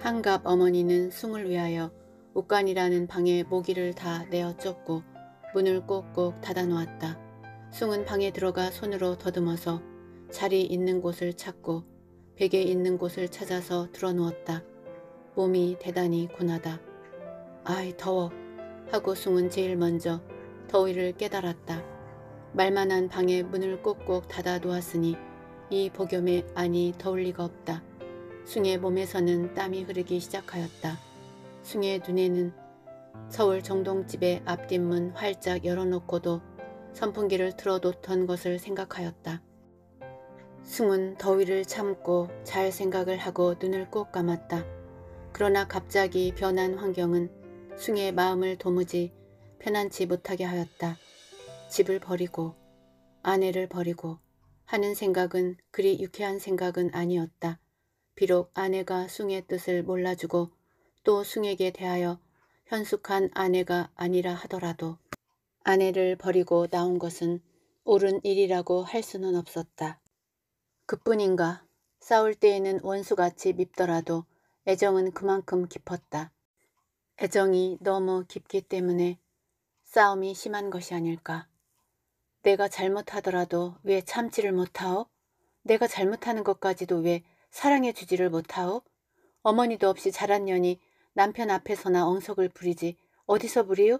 한갑 어머니는 숭을 위하여 옷간이라는 방에 모기를 다 내어 쫓고 문을 꼭꼭 닫아 놓았다. 숭은 방에 들어가 손으로 더듬어서 자리 있는 곳을 찾고 베개 있는 곳을 찾아서 들어 누웠다. 몸이 대단히 고나다. 아이 더워 하고 숭은 제일 먼저 더위를 깨달았다. 말만한 방에 문을 꼭꼭 닫아 놓았으니 이 복염에 아니 더울 리가 없다. 숭의 몸에서는 땀이 흐르기 시작하였다. 숭의 눈에는 서울 정동집의 앞뒷문 활짝 열어놓고도 선풍기를 틀어놓던 것을 생각하였다. 숭은 더위를 참고 잘 생각을 하고 눈을 꼭 감았다. 그러나 갑자기 변한 환경은 숭의 마음을 도무지 편안치 못하게 하였다. 집을 버리고 아내를 버리고 하는 생각은 그리 유쾌한 생각은 아니었다. 비록 아내가 숭의 뜻을 몰라주고 또 숭에게 대하여 현숙한 아내가 아니라 하더라도 아내를 버리고 나온 것은 옳은 일이라고 할 수는 없었다. 그뿐인가 싸울 때에는 원수같이 밉더라도 애정은 그만큼 깊었다. 애정이 너무 깊기 때문에 싸움이 심한 것이 아닐까. 내가 잘못하더라도 왜 참지를 못하오? 내가 잘못하는 것까지도 왜 사랑해 주지를 못하오. 어머니도 없이 자란 년이 남편 앞에서나 엉석을 부리지 어디서 부리오?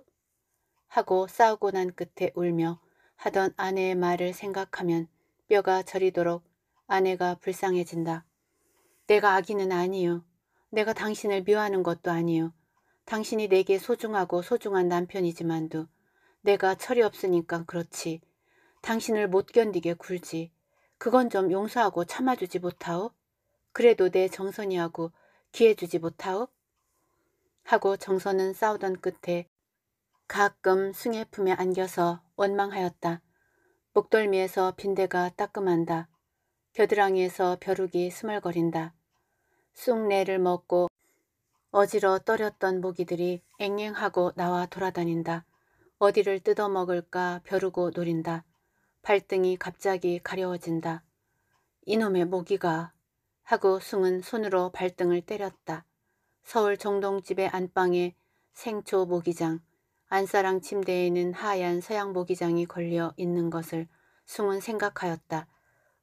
하고 싸우고 난 끝에 울며 하던 아내의 말을 생각하면 뼈가 저리도록 아내가 불쌍해진다. 내가 아기는 아니요. 내가 당신을 미워하는 것도 아니요. 당신이 내게 소중하고 소중한 남편이지만도 내가 철이 없으니까 그렇지. 당신을 못 견디게 굴지. 그건 좀 용서하고 참아주지 못하오. 그래도 내 정선이하고 기회 주지 못하옵? 하고 정선은 싸우던 끝에 가끔 승의 품에 안겨서 원망하였다. 목덜미에서 빈대가 따끔한다. 겨드랑이에서 벼룩이 스멀거린다. 쑥내를 먹고 어지러 떨였던 모기들이 앵앵하고 나와 돌아다닌다. 어디를 뜯어먹을까 벼르고 노린다. 발등이 갑자기 가려워진다. 이놈의 모기가 하고 승은 손으로 발등을 때렸다. 서울 정동집의 안방에 생초 모기장, 안사랑 침대에는 하얀 서양 모기장이 걸려 있는 것을 승은 생각하였다.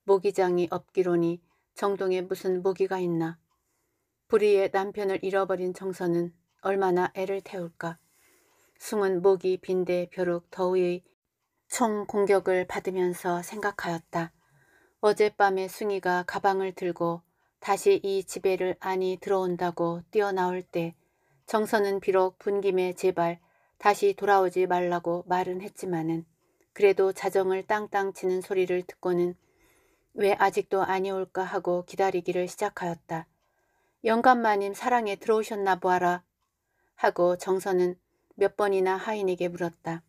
모기장이 없기로니 정동에 무슨 모기가 있나. 불의의 남편을 잃어버린 정선은 얼마나 애를 태울까. 숭은 모기 빈대 벼룩 더위의 총 공격을 받으면서 생각하였다. 어젯밤에 숭이가 가방을 들고 다시 이 지배를 아니 들어온다고 뛰어나올 때 정선은 비록 분김에 제발 다시 돌아오지 말라고 말은 했지만은 그래도 자정을 땅땅 치는 소리를 듣고는 왜 아직도 아니올까 하고 기다리기를 시작하였다. 영감마님 사랑에 들어오셨나 보아라 하고 정선은 몇 번이나 하인에게 물었다.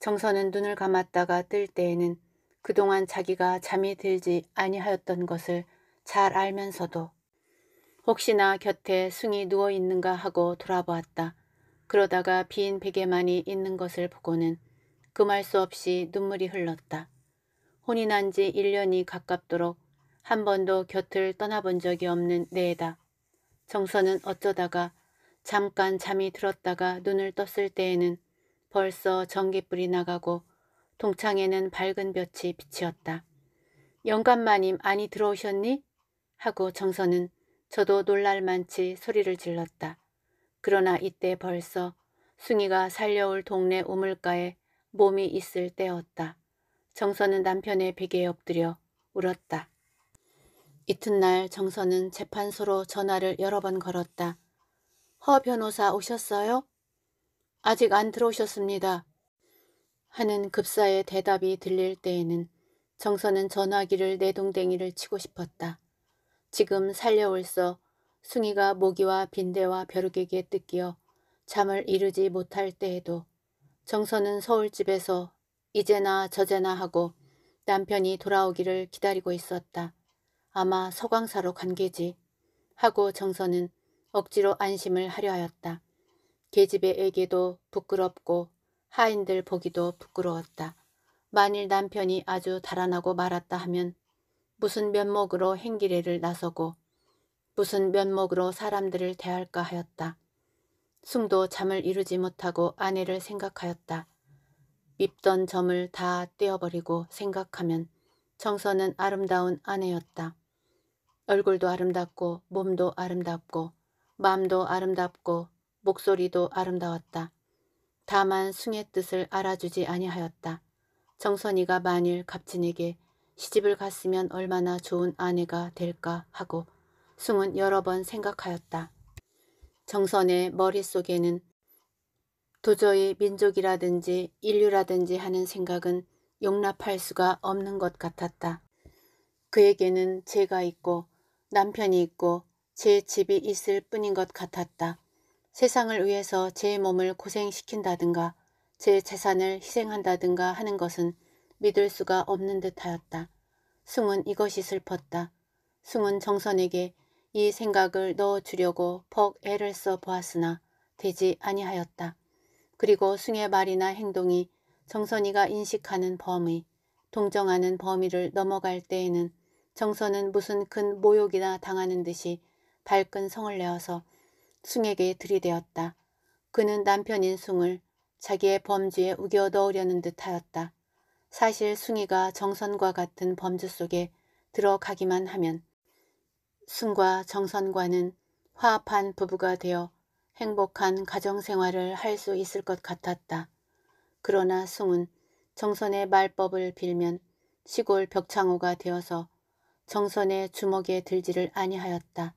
정선은 눈을 감았다가 뜰 때에는 그동안 자기가 잠이 들지 아니하였던 것을 잘 알면서도 혹시나 곁에 숭이 누워 있는가 하고 돌아보았다. 그러다가 빈 베개만이 있는 것을 보고는 금할 수 없이 눈물이 흘렀다. 혼이 난 지 1년이 가깝도록 한 번도 곁을 떠나본 적이 없는 내에다. 정서는 어쩌다가 잠깐 잠이 들었다가 눈을 떴을 때에는 벌써 전기불이 나가고 동창에는 밝은 볕이 비치었다. 영감마님 아니 들어오셨니? 하고 정선은 저도 놀랄만치 소리를 질렀다. 그러나 이때 벌써 숭이가 살려올 동네 우물가에 몸이 있을 때였다. 정선은 남편의 베개에 엎드려 울었다. 이튿날 정선은 재판소로 전화를 여러 번 걸었다. 허 변호사 오셨어요? 아직 안 들어오셨습니다. 하는 급사의 대답이 들릴 때에는 정선은 전화기를 내동댕이를 치고 싶었다. 지금 살려올서 숭이가 모기와 빈대와 벼룩에게 뜯기어 잠을 이루지 못할 때에도 정선은 서울집에서 이제나 저제나 하고 남편이 돌아오기를 기다리고 있었다. 아마 서광사로 간 게지 하고 정선은 억지로 안심을 하려 하였다. 계집애 에게도 부끄럽고 하인들 보기도 부끄러웠다. 만일 남편이 아주 달아나고 말았다 하면 무슨 면목으로 행기례를 나서고 무슨 면목으로 사람들을 대할까 하였다. 숭도 잠을 이루지 못하고 아내를 생각하였다. 밉던 점을 다 떼어버리고 생각하면 정선은 아름다운 아내였다. 얼굴도 아름답고 몸도 아름답고 마음도 아름답고 목소리도 아름다웠다. 다만 숭의 뜻을 알아주지 아니하였다. 정선이가 만일 갑진에게 시집을 갔으면 얼마나 좋은 아내가 될까 하고 숨은 여러 번 생각하였다. 정선의 머릿속에는 도저히 민족이라든지 인류라든지 하는 생각은 용납할 수가 없는 것 같았다. 그에게는 제가 있고 남편이 있고 제 집이 있을 뿐인 것 같았다. 세상을 위해서 제 몸을 고생시킨다든가 제 재산을 희생한다든가 하는 것은 믿을 수가 없는 듯하였다. 숭은 이것이 슬펐다. 숭은 정선에게 이 생각을 넣어주려고 퍽 애를 써 보았으나 되지 아니하였다. 그리고 숭의 말이나 행동이 정선이가 인식하는 범위, 동정하는 범위를 넘어갈 때에는 정선은 무슨 큰 모욕이나 당하는 듯이 발끈 성을 내어서 숭에게 들이대었다. 그는 남편인 숭을 자기의 범주에 우겨 넣으려는 듯하였다. 사실 숭이가 정선과 같은 범주 속에 들어가기만 하면 숭과 정선과는 화합한 부부가 되어 행복한 가정생활을 할 수 있을 것 같았다. 그러나 숭은 정선의 말법을 빌면 시골 벽창호가 되어서 정선의 주먹에 들지를 아니하였다.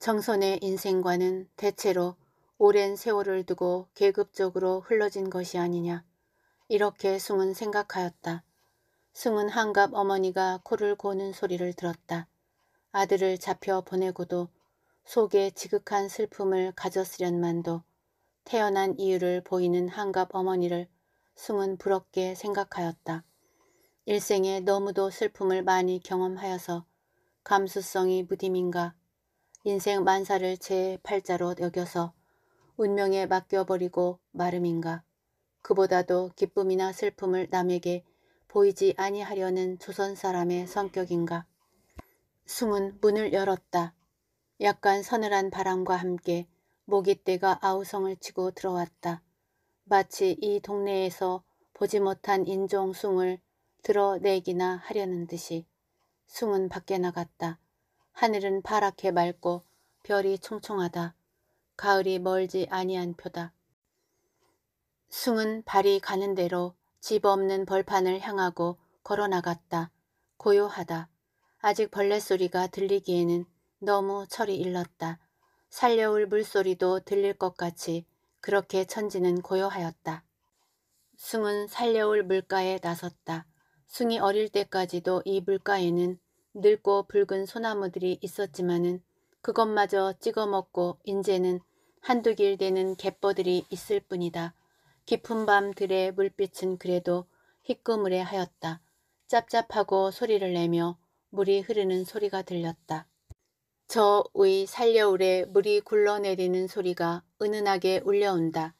정선의 인생과는 대체로 오랜 세월을 두고 계급적으로 흘러진 것이 아니냐. 이렇게 승은 생각하였다. 승은 한갑 어머니가 코를 고는 소리를 들었다. 아들을 잡혀 보내고도 속에 지극한 슬픔을 가졌으련만도 태어난 이유를 보이는 한갑 어머니를 승은 부럽게 생각하였다. 일생에 너무도 슬픔을 많이 경험하여서 감수성이 무 d 인가 인생 만사를 제 팔자로 여겨서 운명에 맡겨버리고 마름인가 그보다도 기쁨이나 슬픔을 남에게 보이지 아니하려는 조선 사람의 성격인가. 숨은 문을 열었다. 약간 서늘한 바람과 함께 모깃대가 아우성을 치고 들어왔다. 마치 이 동네에서 보지 못한 인종 숭을 들어내기나 하려는 듯이 숭은 밖에 나갔다. 하늘은 파랗게 맑고 별이 총총하다. 가을이 멀지 아니한 표다. 숭은 발이 가는 대로 집 없는 벌판을 향하고 걸어나갔다. 고요하다. 아직 벌레 소리가 들리기에는 너무 철이 일렀다. 살려올 물소리도 들릴 것 같이 그렇게 천지는 고요하였다. 숭은 살려올 물가에 나섰다. 숭이 어릴 때까지도 이 물가에는 늙고 붉은 소나무들이 있었지만은 그것마저 찍어먹고 인제는 한두 길 되는 갯벌들이 있을 뿐이다. 깊은 밤 들의 물빛은 그래도 희끄무레 하였다. 짭짭하고 소리를 내며 물이 흐르는 소리가 들렸다. 저의 살려울에 물이 굴러내리는 소리가 은은하게 울려온다.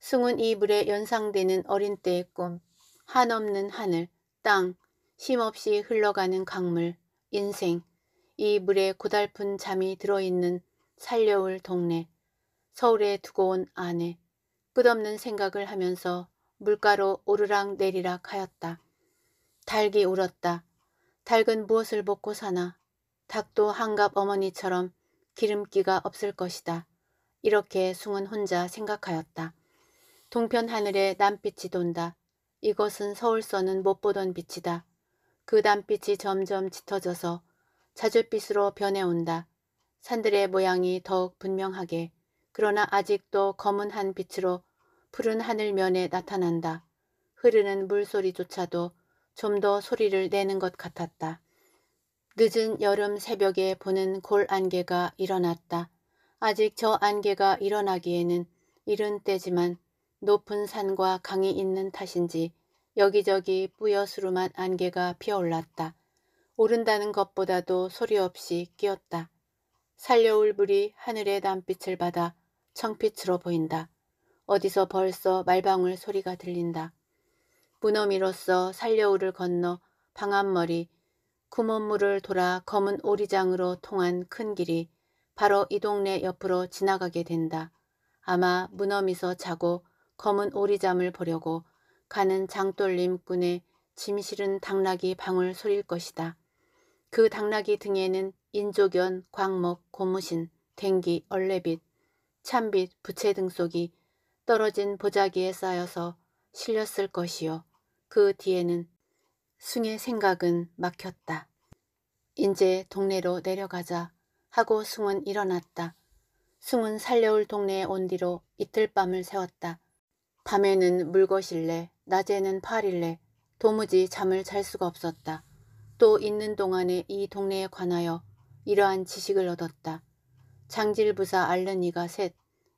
승은 이 물에 연상되는 어린 때의 꿈, 한없는 하늘, 땅, 쉼없이 흘러가는 강물, 인생, 이 물에 고달픈 잠이 들어있는 살려울 동네, 서울에 두고 온 아내, 끝없는 생각을 하면서 물가로 오르락 내리락 하였다. 닭이 울었다. 닭은 무엇을 먹고 사나. 닭도 한갑 어머니처럼 기름기가 없을 것이다. 이렇게 숭은 혼자 생각하였다. 동편 하늘에 남빛이 돈다. 이것은 서울서는 못 보던 빛이다. 그 남빛이 점점 짙어져서 자줏빛으로 변해온다. 산들의 모양이 더욱 분명하게 그러나 아직도 검은 한 빛으로 푸른 하늘면에 나타난다. 흐르는 물소리조차도 좀 더 소리를 내는 것 같았다. 늦은 여름 새벽에 보는 골 안개가 일어났다. 아직 저 안개가 일어나기에는 이른 때지만 높은 산과 강이 있는 탓인지 여기저기 뿌여스름한 안개가 피어올랐다. 오른다는 것보다도 소리 없이 끼었다. 살려울 불이 하늘의 담빛을 받아 청빛으로 보인다. 어디서 벌써 말방울 소리가 들린다. 문어미로서 살려우를 건너 방암머리 구멍물을 돌아 검은 오리장으로 통한 큰 길이 바로 이 동네 옆으로 지나가게 된다. 아마 문어미서 자고 검은 오리잠을 보려고 가는 장돌림꾼의 짐실은 당나귀 방울 소릴 것이다. 그 당나귀 등에는 인조견, 광목, 고무신, 댕기, 얼레빗, 찬빛 부채 등 속이 떨어진 보자기에 쌓여서 실렸을 것이요. 그 뒤에는 숭의 생각은 막혔다. 이제 동네로 내려가자 하고 숭은 일어났다. 숭은 살려올 동네에 온 뒤로 이틀 밤을 세웠다 밤에는 물거실래 낮에는 파릴래 도무지 잠을 잘 수가 없었다. 또 있는 동안에 이 동네에 관하여 이러한 지식을 얻었다. 장질부사 알는니가 셋,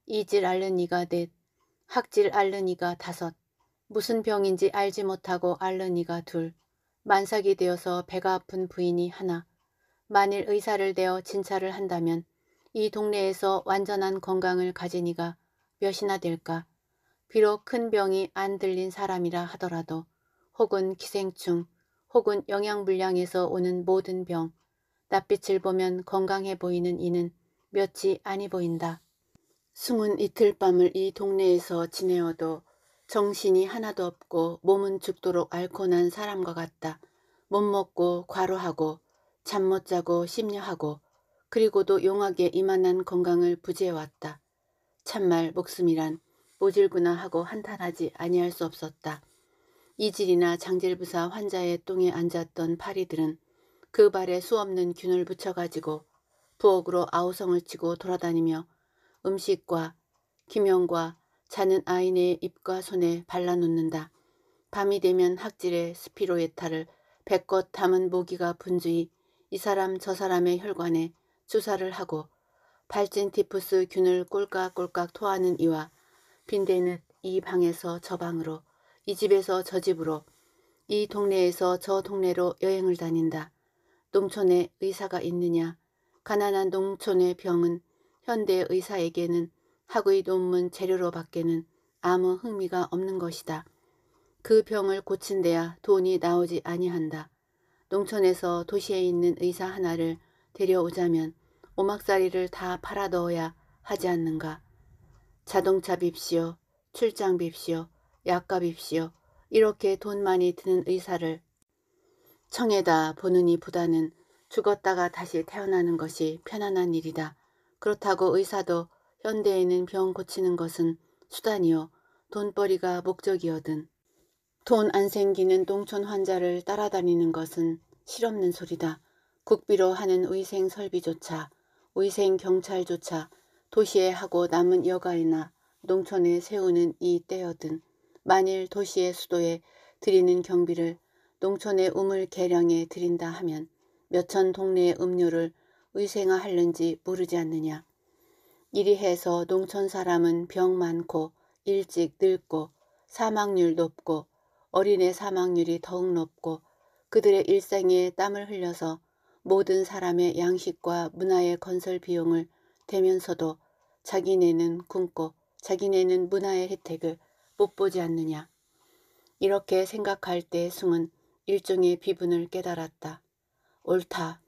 이질 알는니가 넷, 학질 알는니가 다섯, 무슨 병인지 알지 못하고 알는니가 둘, 만삭이 되어서 배가 아픈 부인이 하나, 만일 의사를 대어 진찰을 한다면 이 동네에서 완전한 건강을 가진 이가 몇이나 될까? 비록 큰 병이 안 들린 사람이라 하더라도 혹은 기생충, 혹은 영양불량에서 오는 모든 병, 낯빛을 보면 건강해 보이는 이는 몇이 아니 보인다. 숨은 이틀 밤을 이 동네에서 지내어도 정신이 하나도 없고 몸은 죽도록 앓고 난 사람과 같다. 못 먹고 과로하고 잠 못 자고 심려하고 그리고도 용하게 이만한 건강을 부재해왔다. 참말 목숨이란 모질구나 하고 한탄하지 아니할 수 없었다. 이질이나 장질부사 환자의 똥에 앉았던 파리들은 그 발에 수없는 균을 붙여가지고 부엌으로 아우성을 치고 돌아다니며 음식과 김영과 자는 아이네의 입과 손에 발라놓는다. 밤이 되면 학질의 스피로에타를 배껏 담은 모기가 분주히 이 사람 저 사람의 혈관에 주사를 하고 발진 티푸스 균을 꼴깍꼴깍 토하는 이와 빈대는 이 방에서 저 방으로 이 집에서 저 집으로 이 동네에서 저 동네로 여행을 다닌다. 농촌에 의사가 있느냐 가난한 농촌의 병은 현대 의사에게는 학의 논문 재료로 밖에는 아무 흥미가 없는 것이다. 그 병을 고친 대야 돈이 나오지 아니한다. 농촌에서 도시에 있는 의사 하나를 데려오자면 오막살이를 다 팔아 넣어야 하지 않는가. 자동차 빕시오, 출장 빕시오, 약값 빕시오 이렇게 돈 많이 드는 의사를 청에다 보느니 보다는 죽었다가 다시 태어나는 것이 편안한 일이다. 그렇다고 의사도 현대에는 병 고치는 것은 수단이요 돈벌이가 목적이어든 돈 안 생기는 농촌 환자를 따라다니는 것은 실없는 소리다. 국비로 하는 위생 설비조차 위생 경찰조차 도시에 하고 남은 여가이나 농촌에 세우는 이 때여든 만일 도시의 수도에 드리는 경비를 농촌의 우물 개량에 드린다 하면 몇천 동네의 음료를 의생화할는지 모르지 않느냐. 이리 해서 농촌 사람은 병 많고 일찍 늙고 사망률 높고 어린애 사망률이 더욱 높고 그들의 일생에 땀을 흘려서 모든 사람의 양식과 문화의 건설 비용을 대면서도 자기네는 굶고 자기네는 문화의 혜택을 못 보지 않느냐. 이렇게 생각할 때 숭은 일종의 비분을 깨달았다. 옳다.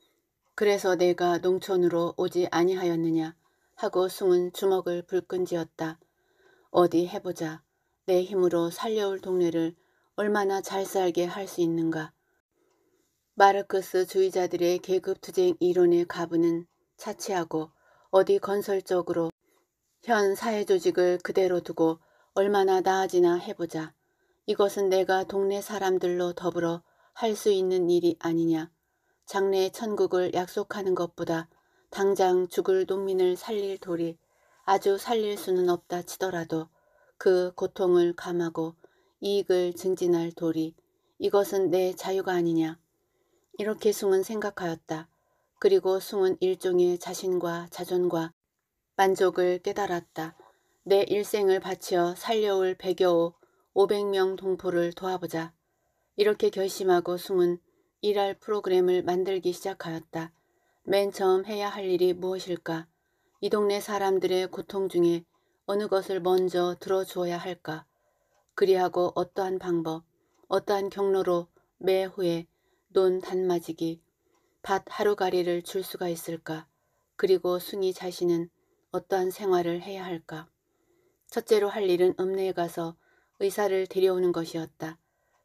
그래서 내가 농촌으로 오지 아니하였느냐 하고 숭은 주먹을 불끈지었다. 어디 해보자. 내 힘으로 살려올 동네를 얼마나 잘 살게 할 수 있는가. 마르크스 주의자들의 계급투쟁 이론의 가부는 차치하고 어디 건설적으로 현 사회조직을 그대로 두고 얼마나 나아지나 해보자. 이것은 내가 동네 사람들로 더불어 할 수 있는 일이 아니냐. 장래의 천국을 약속하는 것보다 당장 죽을 농민을 살릴 도리 아주 살릴 수는 없다 치더라도 그 고통을 감하고 이익을 증진할 도리 이것은 내 자유가 아니냐. 이렇게 숭은 생각하였다. 그리고 숭은 일종의 자신과 자존과 만족을 깨달았다. 내 일생을 바치어 살려올 백여오 0 0명 동포를 도와보자. 이렇게 결심하고 숭은 일할 프로그램을 만들기 시작하였다. 맨 처음 해야 할 일이 무엇일까? 이 동네 사람들의 고통 중에 어느 것을 먼저 들어주어야 할까? 그리하고 어떠한 방법, 어떠한 경로로 매 후에 논 단마지기, 밭 하루가리를 줄 수가 있을까? 그리고 숭이 자신은 어떠한 생활을 해야 할까? 첫째로 할 일은 읍내에 가서 의사를 데려오는 것이었다.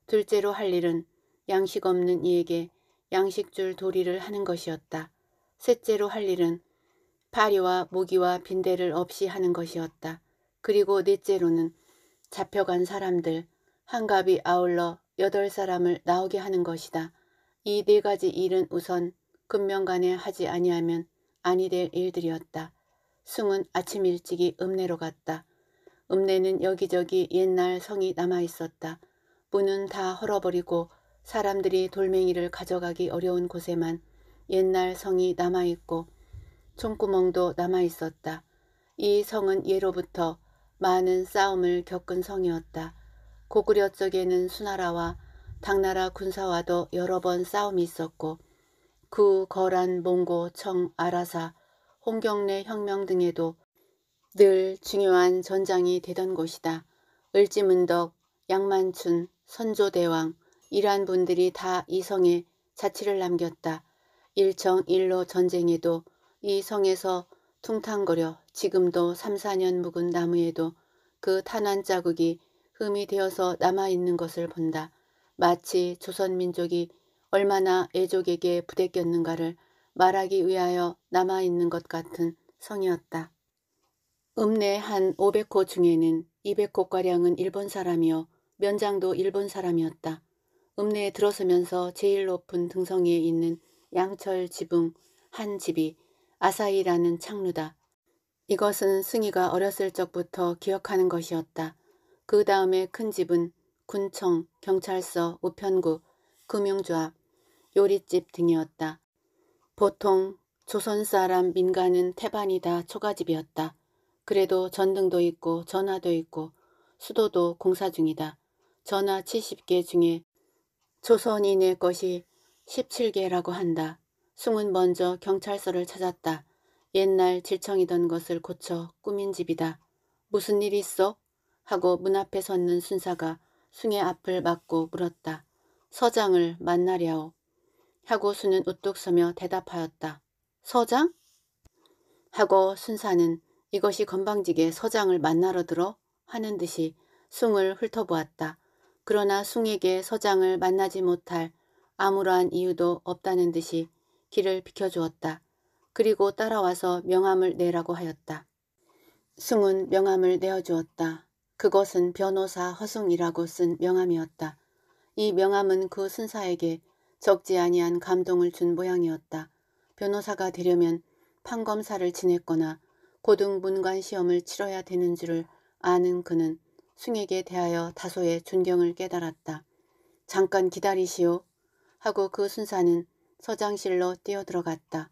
둘째로 할 일은 양식 없는 이에게 양식줄 도리를 하는 것이었다. 셋째로 할 일은 파리와 모기와 빈대를 없이 하는 것이었다. 그리고 넷째로는 잡혀간 사람들, 한갑이 아울러 여덟 사람을 나오게 하는 것이다. 이 네 가지 일은 우선 금명간에 하지 아니하면 아니 될 일들이었다. 승은 아침 일찍이 읍내로 갔다. 읍내는 여기저기 옛날 성이 남아있었다. 문은 다 헐어버리고 사람들이 돌멩이를 가져가기 어려운 곳에만 옛날 성이 남아있고 총구멍도 남아있었다. 이 성은 예로부터 많은 싸움을 겪은 성이었다. 고구려 쪽에는 수나라와 당나라 군사와도 여러 번 싸움이 있었고 그 거란, 몽고, 청, 아라사, 홍경래 혁명 등에도 늘 중요한 전장이 되던 곳이다. 을지문덕, 양만춘, 선조대왕, 이러한 분들이 다 이 성에 자취를 남겼다. 일정일로 전쟁에도 이 성에서 퉁탕거려 지금도 3, 4년 묵은 나무에도 그탄한 자국이 흠이 되어서 남아있는 것을 본다. 마치 조선민족이 얼마나 애족에게 부대꼈는가를 말하기 위하여 남아있는 것 같은 성이었다. 읍내 한 500호 중에는 200호가량은 일본 사람이요. 면장도 일본 사람이었다. 읍내에 들어서면서 제일 높은 등성이에 있는 양철 지붕 한 집이 아사이라는 창루다. 이것은 승희가 어렸을 적부터 기억하는 것이었다. 그 다음에 큰 집은 군청, 경찰서, 우편구 금융조합, 요리집 등이었다. 보통 조선사람 민간은 태반이 다 초가집이었다. 그래도 전등도 있고 전화도 있고 수도도 공사 중이다. 전화 70개 중에 조선인의 것이 17개라고 한다. 숭은 먼저 경찰서를 찾았다. 옛날 질청이던 것을 고쳐 꾸민 집이다. 무슨 일 있어? 하고 문 앞에 섰는 순사가 숭의 앞을 막고 물었다. 서장을 만나랴오. 하고 수은 우뚝 서며 대답하였다. 서장? 하고 순사는 이것이 건방지게 서장을 만나러 들어 하는 듯이 숭을 훑어보았다. 그러나 숭에게 서장을 만나지 못할 아무러한 이유도 없다는 듯이 길을 비켜주었다. 그리고 따라와서 명함을 내라고 하였다. 숭은 명함을 내어주었다. 그것은 변호사 허숭이라고쓴 명함이었다. 이 명함은 그 순사에게 적지 아니한 감동을 준 모양이었다. 변호사가 되려면 판검사를 지냈거나 고등문관 시험을 치러야 되는 줄을 아는 그는 승에게 대하여 다소의 존경을 깨달았다. 잠깐 기다리시오 하고 그 순사는 서장실로 뛰어들어갔다.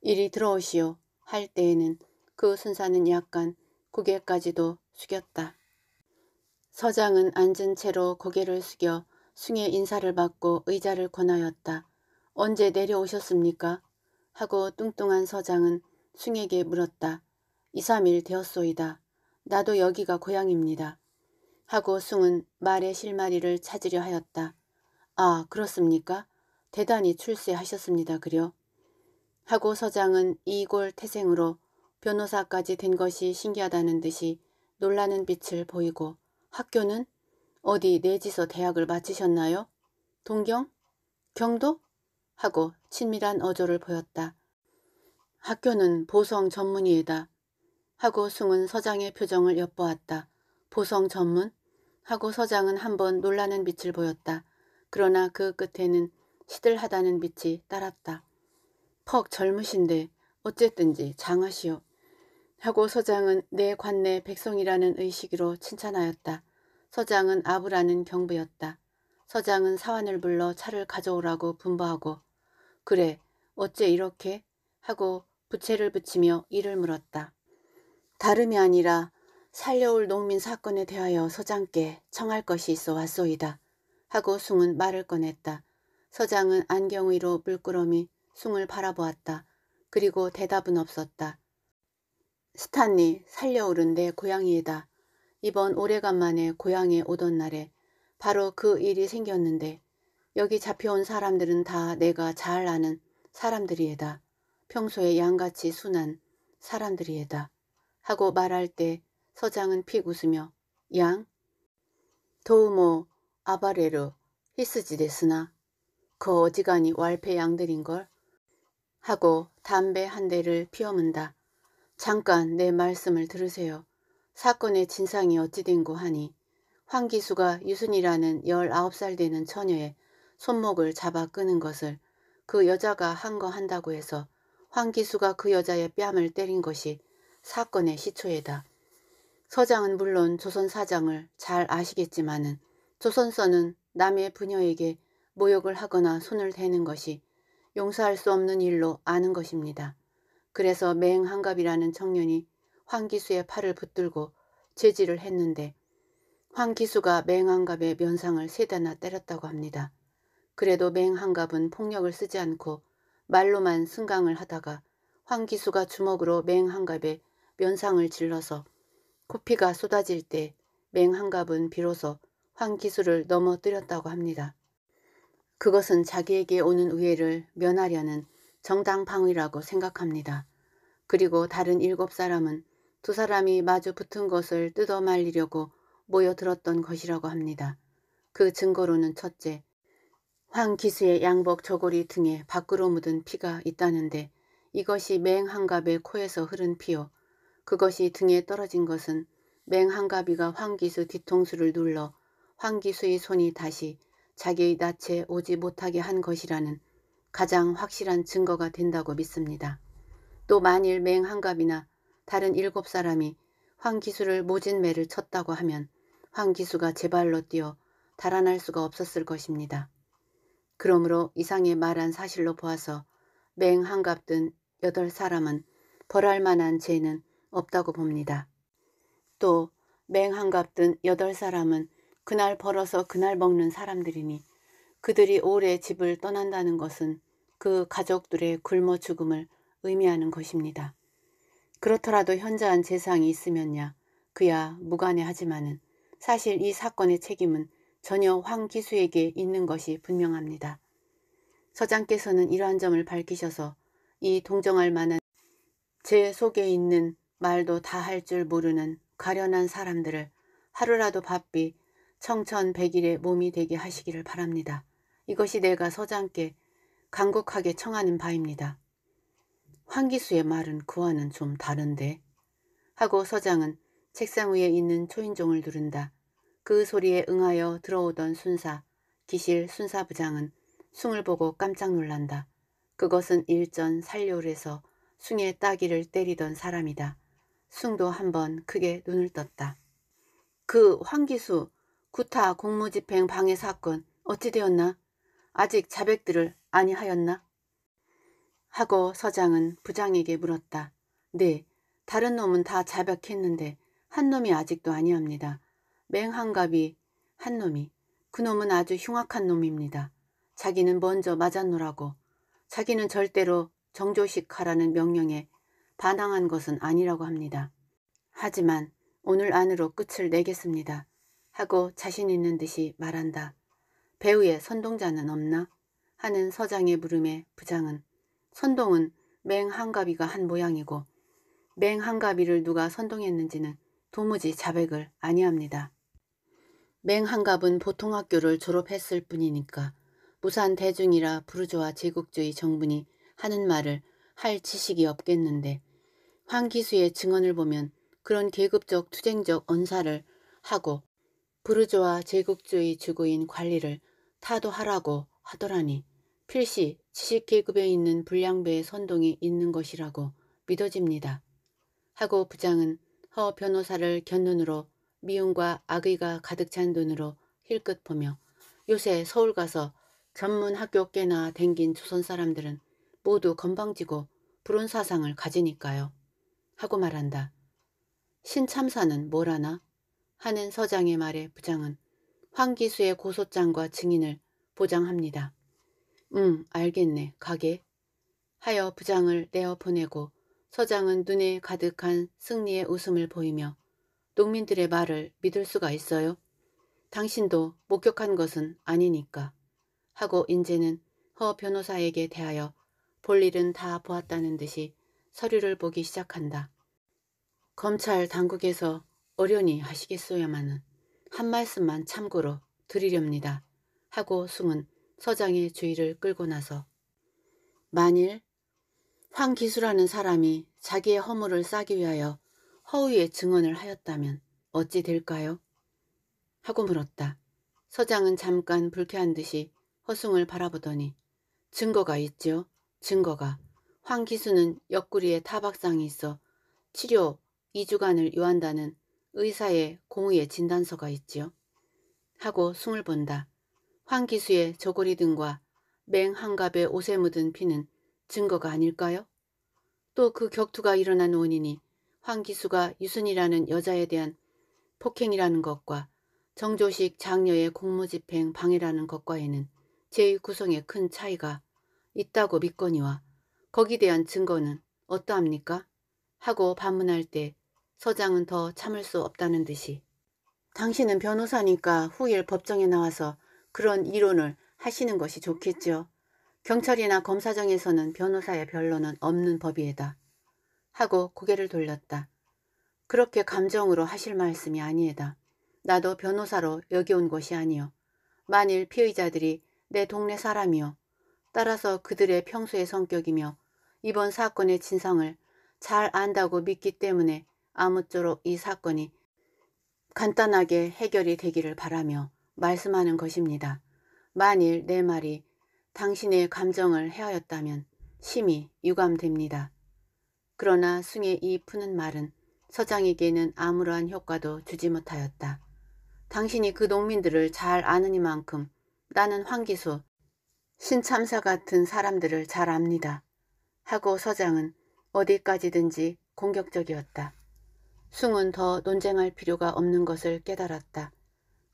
이리 들어오시오 할 때에는 그 순사는 약간 고개까지도 숙였다. 서장은 앉은 채로 고개를 숙여 숭의 인사를 받고 의자를 권하였다. 언제 내려오셨습니까? 하고 뚱뚱한 서장은 숭에게 물었다. 2, 3일 되었소이다. 나도 여기가 고향입니다. 하고 숭은 말의 실마리를 찾으려 하였다. 아 그렇습니까? 대단히 출세하셨습니다. 그려. 하고 서장은 이골 태생으로 변호사까지 된 것이 신기하다는 듯이 놀라는 빛을 보이고 학교는 어디 내지서 대학을 마치셨나요? 동경? 경도? 하고 친밀한 어조를 보였다. 학교는 보성 전문의이다 하고 숭은 서장의 표정을 엿보았다. 보성 전문? 하고 서장은 한번 놀라는 빛을 보였다. 그러나 그 끝에는 시들하다는 빛이 따랐다. 퍽 젊으신데 어쨌든지 장하시오. 하고 서장은 내 관내 백성이라는 의식으로 칭찬하였다. 서장은 아부라는 경부였다. 서장은 사환을 불러 차를 가져오라고 분부하고 그래 어째 이렇게 하고 부채를 붙이며 이를 물었다. 다름이 아니라 살려올 농민 사건에 대하여 서장께 청할 것이 있어 왔소이다. 하고 숭은 말을 꺼냈다. 서장은 안경위로 물끄러미 숭을 바라보았다. 그리고 대답은 없었다. 스탄리 살려오른 내고양이에다 이번 오래간만에 고향에 오던 날에 바로 그 일이 생겼는데 여기 잡혀온 사람들은 다 내가 잘 아는 사람들이에다. 평소에 양같이 순한 사람들이에다. 하고 말할 때 서장은 픽 웃으며 양 도우모 아바레르 히스지 데스나 그 어지간히 왈패 양들인걸 하고 담배 한 대를 피워문다. 잠깐 내 말씀을 들으세요. 사건의 진상이 어찌된고 하니 황기수가 유순이라는 19살 되는 처녀의 손목을 잡아 끄는 것을 그 여자가 한 거 한다고 해서 황기수가 그 여자의 뺨을 때린 것이 사건의 시초에다. 서장은 물론 조선 사장을 잘 아시겠지만은 조선서는 남의 부녀에게 모욕을 하거나 손을 대는 것이 용서할 수 없는 일로 아는 것입니다. 그래서 맹한갑이라는 청년이 황기수의 팔을 붙들고 제지를 했는데 황기수가 맹한갑의 면상을 세다나 때렸다고 합니다. 그래도 맹한갑은 폭력을 쓰지 않고 말로만 승강을 하다가 황기수가 주먹으로 맹한갑의 면상을 질러서 코피가 쏟아질 때 맹한갑은 비로소 황기수를 넘어뜨렸다고 합니다. 그것은 자기에게 오는 우애를 면하려는 정당방위라고 생각합니다. 그리고 다른 일곱 사람은 두 사람이 마주 붙은 것을 뜯어 말리려고 모여들었던 것이라고 합니다. 그 증거로는 첫째, 황 기수의 양복 저고리 등에 밖으로 묻은 피가 있다는데 이것이 맹한갑의 코에서 흐른 피요. 그것이 등에 떨어진 것은 맹한가비가 황기수 뒤통수를 눌러 황기수의 손이 다시 자기의 낯에 오지 못하게 한 것이라는 가장 확실한 증거가 된다고 믿습니다. 또 만일 맹한갑이나 다른 일곱 사람이 황기수를 모진매를 쳤다고 하면 황기수가 제 발로 뛰어 달아날 수가 없었을 것입니다. 그러므로 이상의 말한 사실로 보아서 맹한갑 등 여덟 사람은 벌할 만한 죄는 없다고 봅니다. 또 맹한갑 든 여덟 사람은 그날 벌어서 그날 먹는 사람들이니 그들이 오래 집을 떠난다는 것은 그 가족들의 굶어 죽음을 의미하는 것입니다. 그렇더라도 현저한 재상이 있으면야 그야 무관해하지만은 사실 이 사건의 책임은 전혀 황 기수에게 있는 것이 분명합니다. 서장께서는 이러한 점을 밝히셔서 이 동정할 만한 제 속에 있는 말도 다 할 줄 모르는 가련한 사람들을 하루라도 바삐 청천백일의 몸이 되게 하시기를 바랍니다. 이것이 내가 서장께 간곡하게 청하는 바입니다. 황기수의 말은 그와는 좀 다른데 하고 서장은 책상 위에 있는 초인종을 누른다. 그 소리에 응하여 들어오던 순사, 기실 순사부장은 숭을 보고 깜짝 놀란다. 그것은 일전 산료에서 숭의 따기를 때리던 사람이다. 승도 한번 크게 눈을 떴다. 그 황기수 구타 공무집행 방해 사건 어찌 되었나? 아직 자백들을 아니하였나? 하고 서장은 부장에게 물었다. 네, 다른 놈은 다 자백했는데 한 놈이 아직도 아니합니다. 맹한갑이 한 놈이 그놈은 아주 흉악한 놈입니다. 자기는 먼저 맞았노라고 자기는 절대로 정조식 하라는 명령에 반항한 것은 아니라고 합니다. 하지만 오늘 안으로 끝을 내겠습니다. 하고 자신 있는 듯이 말한다. 배우의 선동자는 없나? 하는 서장의 물음에 부장은 선동은 맹한가비가 한 모양이고 맹한가비를 누가 선동했는지는 도무지 자백을 아니합니다. 맹한갑은 보통 학교를 졸업했을 뿐이니까 무산 대중이라 부르주아 제국주의 정분이 하는 말을 할 지식이 없겠는데 황 기수의 증언을 보면 그런 계급적 투쟁적 언사를 하고 부르주와 제국주의 주구인 관리를 타도하라고 하더라니 필시 지식계급에 있는 불량배의 선동이 있는 것이라고 믿어집니다. 하고 부장은 허 변호사를 견눈으로 미움과 악의가 가득 찬 눈으로 힐끗 보며 요새 서울 가서 전문 학교 꽤나 댕긴 조선 사람들은 모두 건방지고 불온 사상을 가지니까요. 하고 말한다. 신참사는 뭘 하나? 하는 서장의 말에 부장은 황기수의 고소장과 증인을 보장합니다. 응, 알겠네, 가게. 하여 부장을 내어 보내고 서장은 눈에 가득한 승리의 웃음을 보이며 농민들의 말을 믿을 수가 있어요? 당신도 목격한 것은 아니니까. 하고 인제는 허 변호사에게 대하여 볼 일은 다 보았다는 듯이 서류를 보기 시작한다. 검찰 당국에서 어련히 하시겠소야마는 한 말씀만 참고로 드리렵니다. 하고 숭은 서장의 주의를 끌고 나서 만일 황기수라는 사람이 자기의 허물을 싸기 위하여 허위의 증언을 하였다면 어찌 될까요? 하고 물었다. 서장은 잠깐 불쾌한 듯이 허숭을 바라보더니 증거가 있지요? 증거가. 황기수는 옆구리에 타박상이 있어 치료 2주간을 요한다는 의사의 공의의 진단서가 있지요. 하고 숨을 본다. 황기수의 저고리 등과 맹한갑의 옷에 묻은 피는 증거가 아닐까요? 또 그 격투가 일어난 원인이 황기수가 유순이라는 여자에 대한 폭행이라는 것과 정조식 장녀의 공무집행 방해라는 것과에는 제 구성에 큰 차이가 있다고 믿거니와 거기 대한 증거는 어떠합니까? 하고 반문할 때 서장은 더 참을 수 없다는 듯이 당신은 변호사니까 후일 법정에 나와서 그런 이론을 하시는 것이 좋겠죠. 경찰이나 검사정에서는 변호사의 변론은 없는 법이에다. 하고 고개를 돌렸다. 그렇게 감정으로 하실 말씀이 아니에다. 나도 변호사로 여기 온 것이 아니요. 만일 피의자들이 내 동네 사람이요. 따라서 그들의 평소의 성격이며 이번 사건의 진상을 잘 안다고 믿기 때문에 아무쪼록 이 사건이 간단하게 해결이 되기를 바라며 말씀하는 것입니다. 만일 내 말이 당신의 감정을 헤아였다면 심히 유감됩니다. 그러나 승의이 푸는 말은 서장에게는 아무러한 효과도 주지 못하였다. 당신이 그 농민들을 잘 아느니만큼 나는 황기수, 신참사 같은 사람들을 잘 압니다. 하고 서장은 어디까지든지 공격적이었다. 숭은 더 논쟁할 필요가 없는 것을 깨달았다.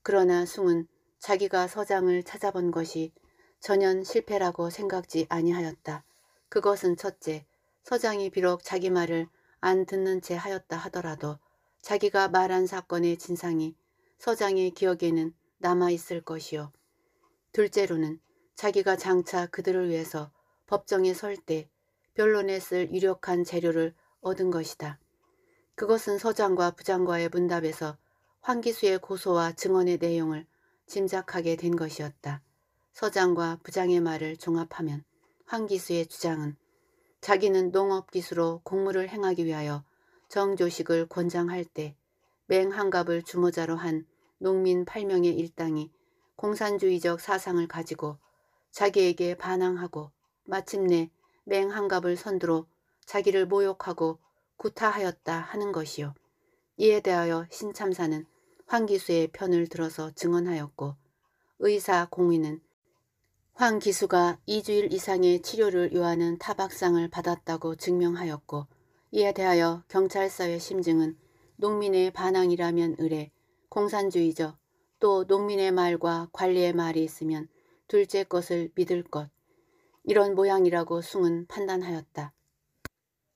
그러나 숭은 자기가 서장을 찾아본 것이 전혀 실패라고 생각지 아니하였다. 그것은 첫째, 서장이 비록 자기 말을 안 듣는 채 하였다 하더라도 자기가 말한 사건의 진상이 서장의 기억에는 남아있을 것이요. 둘째로는 자기가 장차 그들을 위해서 법정에 설때 변론에 쓸 유력한 재료를 얻은 것이다. 그것은 서장과 부장과의 문답에서 황기수의 고소와 증언의 내용을 짐작하게 된 것이었다. 서장과 부장의 말을 종합하면 황기수의 주장은 자기는 농업기수로 공무를 행하기 위하여 정조식을 권장할 때 맹한갑을 주모자로 한 농민 8명의 일당이 공산주의적 사상을 가지고 자기에게 반항하고 마침내 맹 한갑을 선두로 자기를 모욕하고 구타하였다 하는 것이요. 이에 대하여 신참사는 황기수의 편을 들어서 증언하였고 의사 공인은 황기수가 2주일 이상의 치료를 요하는 타박상을 받았다고 증명하였고 이에 대하여 경찰서의 심증은 농민의 반항이라면 의뢰, 공산주의적, 또 농민의 말과 관리의 말이 있으면 둘째 것을 믿을 것, 이런 모양이라고 숭은 판단하였다.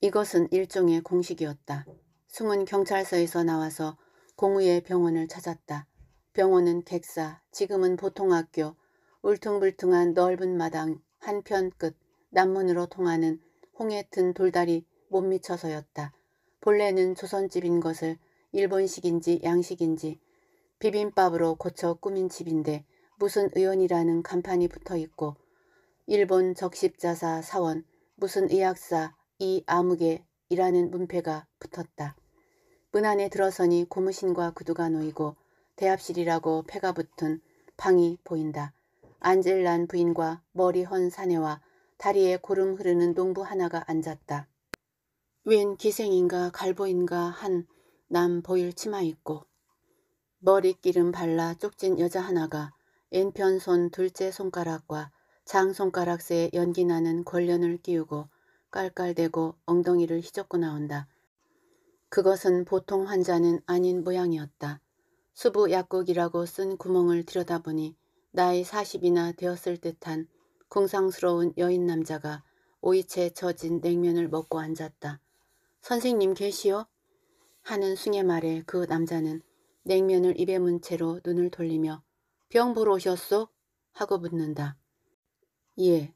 이것은 일종의 공식이었다. 숭은 경찰서에서 나와서 공우의 병원을 찾았다. 병원은 객사, 지금은 보통학교, 울퉁불퉁한 넓은 마당 한편 끝 남문으로 통하는 홍해 튼 돌다리 못 미쳐서였다. 본래는 조선집인 것을 일본식인지 양식인지 비빔밥으로 고쳐 꾸민 집인데 무슨 의원이라는 간판이 붙어 있고 일본 적십자사 사원 무슨 의학사 이 아무개 이라는 문패가 붙었다. 문 안에 들어서니 고무신과 구두가 놓이고 대합실이라고 패가 붙은 방이 보인다. 안젤란 부인과 머리 헌 사내와 다리에 고름 흐르는 농부 하나가 앉았다. 웬 기생인가 갈보인가 한 남 보일 치마 입고 머리 기름 발라 쪽진 여자 하나가 왼편 손 둘째 손가락과 장손가락새에 연기나는 권련을 끼우고 깔깔대고 엉덩이를 휘젓고 나온다. 그것은 보통 환자는 아닌 모양이었다. 수부 약국이라고 쓴 구멍을 들여다보니 나이 40이나 되었을 듯한 궁상스러운 여인 남자가 오이채 젖은 냉면을 먹고 앉았다. 선생님 계시오? 하는 숭의 말에 그 남자는 냉면을 입에 문 채로 눈을 돌리며 병 보러 오셨소? 하고 묻는다. 예.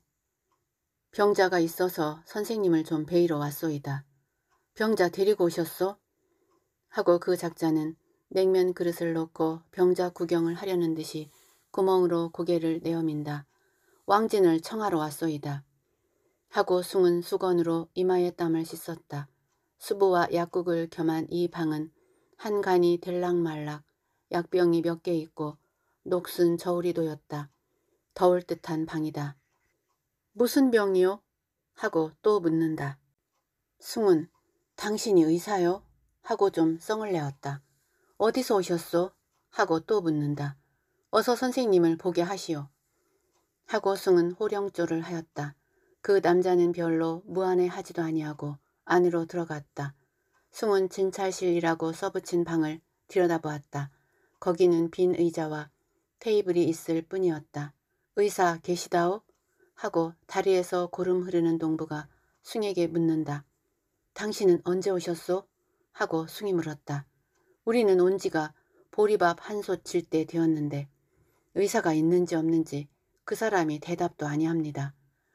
병자가 있어서 선생님을 좀 뵈이러 왔소이다. 병자 데리고 오셨소? 하고 그 작자는 냉면 그릇을 놓고 병자 구경을 하려는 듯이 구멍으로 고개를 내어민다. 왕진을 청하러 왔소이다. 하고 숭은 수건으로 이마에 땀을 씻었다. 수부와 약국을 겸한 이 방은 한간이 들락말락 약병이 몇 개 있고 녹슨 저울이 도였다. 더울 듯한 방이다. 무슨 병이요? 하고 또 묻는다. 승은 당신이 의사요? 하고 좀 성을 내었다. 어디서 오셨소? 하고 또 묻는다. 어서 선생님을 보게 하시오. 하고 승은 호령조를 하였다. 그 남자는 별로 무안해하지도 아니하고 안으로 들어갔다. 승은 진찰실이라고 써붙인 방을 들여다보았다. 거기는 빈 의자와 테이블이 있을 뿐이었다. 의사 계시다오? 하고 다리에서 고름 흐르는 농부가 숭에게 묻는다. 당신은 언제 오셨소? 하고 숭이 물었다. 우리는 온 지가 보리밥 한솥질때 되었는데 의사가 있는지 없는지 그 사람이 대답도 아니합니다.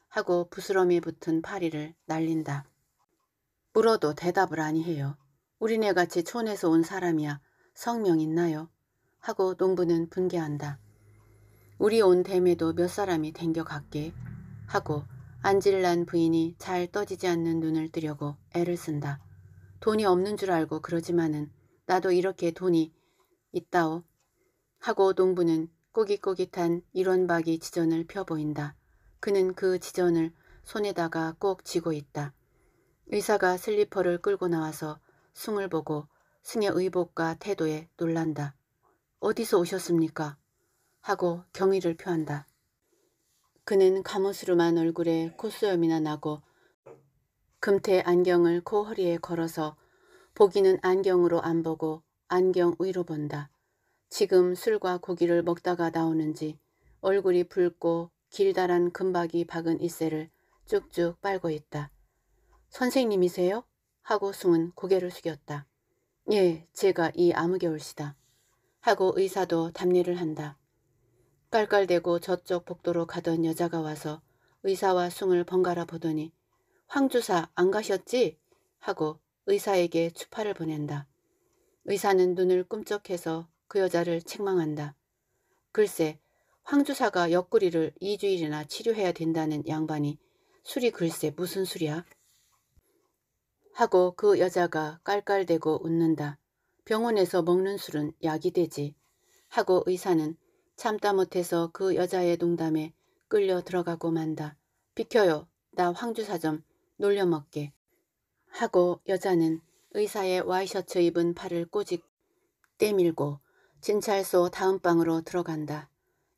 하고 부스럼에 붙은 파리를 날린다. 물어도 대답을 아니해요. 우리네같이 촌에서 온 사람이야 성명 있나요? 하고 농부는 분개한다. 우리 온 댐에도 몇 사람이 댕겨갔게 하고 안질난 부인이 잘 떠지지 않는 눈을 뜨려고 애를 쓴다. 돈이 없는 줄 알고 그러지만은 나도 이렇게 돈이 있다오. 하고 농부는 꼬깃꼬깃한 일원박이 지전을 펴 보인다. 그는 그 지전을 손에다가 꼭 쥐고 있다. 의사가 슬리퍼를 끌고 나와서 숭을 보고 승의 의복과 태도에 놀란다. 어디서 오셨습니까? 하고 경의를 표한다. 그는 가무스름한 얼굴에 콧수염이나 나고 금태 안경을 코허리에 걸어서 보기는 안경으로 안 보고 안경 위로 본다. 지금 술과 고기를 먹다가 나오는지 얼굴이 붉고 길다란 금박이 박은 이새를 쭉쭉 빨고 있다. 선생님이세요? 하고 숭은 고개를 숙였다. 예, 제가 이 암흑의 올시다 하고 의사도 답례를 한다. 깔깔대고 저쪽 복도로 가던 여자가 와서 의사와 숭을 번갈아 보더니 황주사 안 가셨지? 하고 의사에게 추파를 보낸다. 의사는 눈을 꿈쩍해서 그 여자를 책망한다. 글쎄 황주사가 옆구리를 2주일이나 치료해야 된다는 양반이 술이 글쎄 무슨 술이야? 하고 그 여자가 깔깔대고 웃는다. 병원에서 먹는 술은 약이 되지. 하고 의사는 참다 못해서 그 여자의 농담에 끌려 들어가고 만다. 비켜요. 나 황주사점 놀려먹게. 하고 여자는 의사의 와이셔츠 입은 팔을 꼬집 떼밀고 진찰소 다음 방으로 들어간다.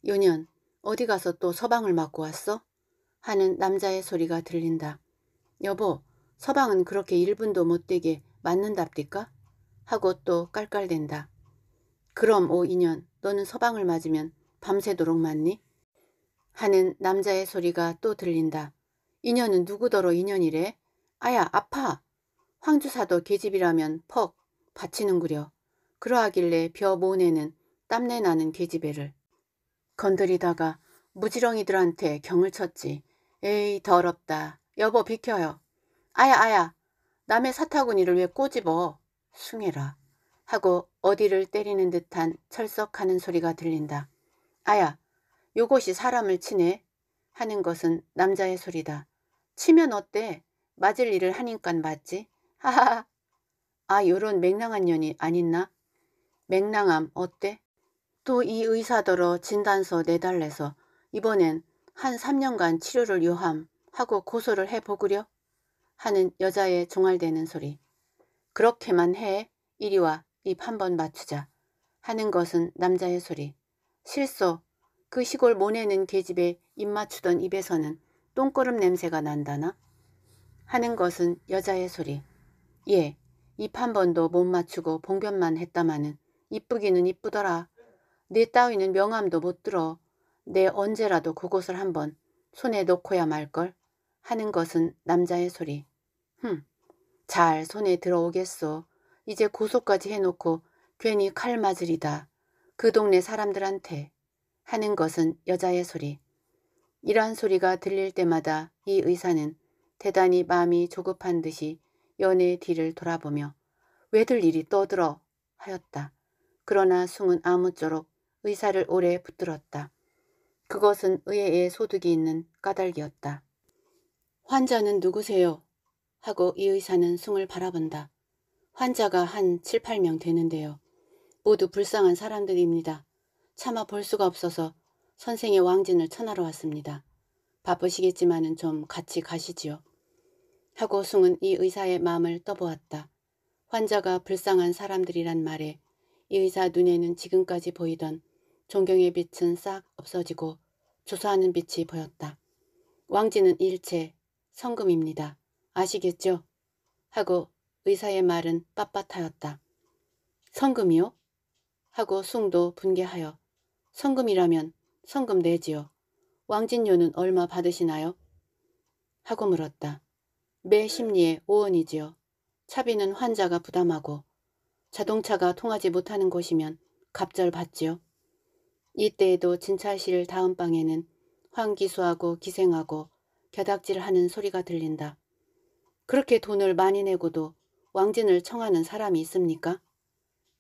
요년 어디 가서 또 서방을 맞고 왔어? 하는 남자의 소리가 들린다. 여보 서방은 그렇게 1분도 못되게 맞는답디까? 하고 또 깔깔댄다. 그럼 오 인연 또는 서방을 맞으면 밤새도록 맞니? 하는 남자의 소리가 또 들린다. 인연은 누구더러 인연이래? 아야 아파! 황주사도 계집이라면 퍽 받치는구려. 그러하길래 벼 모내는 땀내 나는 계집애를 건드리다가 무지렁이들한테 경을 쳤지. 에이 더럽다. 여보 비켜요. 아야 아야 남의 사타구니를 왜 꼬집어. 숭해라. 하고 어디를 때리는 듯한 철썩하는 소리가 들린다. 아야, 요것이 사람을 치네? 하는 것은 남자의 소리다. 치면 어때? 맞을 일을 하니깐 맞지? 하하하. 아, 요런 맹랑한 년이 아닌나? 맹랑함 어때? 또 이 의사더러 진단서 내달래서 이번엔 한 3년간 치료를 요함 하고 고소를 해보구려? 하는 여자의 종알대는 소리. 그렇게만 해. 이리 와. 입한번 맞추자 하는 것은 남자의 소리. 실소 그 시골 모내는 계집에 입 맞추던 입에서는 똥거름 냄새가 난다나? 하는 것은 여자의 소리. 예, 입 한 번도 못 맞추고 봉변만 했다마는 이쁘기는 이쁘더라. 내 따위는 명함도 못 들어. 내 언제라도 그곳을 한번 손에 놓고야 말걸 하는 것은 남자의 소리. 흠, 잘 손에 들어오겠소. 이제 고소까지 해놓고 괜히 칼 맞으리다. 그 동네 사람들한테 하는 것은 여자의 소리. 이런 소리가 들릴 때마다 이 의사는 대단히 마음이 조급한 듯이 연의 뒤를 돌아보며 왜들 일이 떠들어 하였다. 그러나 숭은 아무쪼록 의사를 오래 붙들었다. 그것은 의외의 소득이 있는 까닭이었다. 환자는 누구세요? 하고 이 의사는 숭을 바라본다. 환자가 한 7, 8명 되는데요. 모두 불쌍한 사람들입니다. 차마 볼 수가 없어서 선생의 왕진을 천하러 왔습니다. 바쁘시겠지만은 좀 같이 가시지요. 하고 숭은 이 의사의 마음을 떠보았다. 환자가 불쌍한 사람들이란 말에 이 의사 눈에는 지금까지 보이던 존경의 빛은 싹 없어지고 조소하는 빛이 보였다. 왕진은 일체 성금입니다. 아시겠죠? 하고 의사의 말은 빳빳하였다. 성금이요? 하고 숭도 분개하여 성금이라면 성금 내지요. 왕진료는 얼마 받으시나요? 하고 물었다. 매 심리에 5원이지요. 차비는 환자가 부담하고 자동차가 통하지 못하는 곳이면 갑절 받지요. 이때에도 진찰실 다음 방에는 환기수하고 기생하고 겨닥질하는 소리가 들린다. 그렇게 돈을 많이 내고도 왕진을 청하는 사람이 있습니까?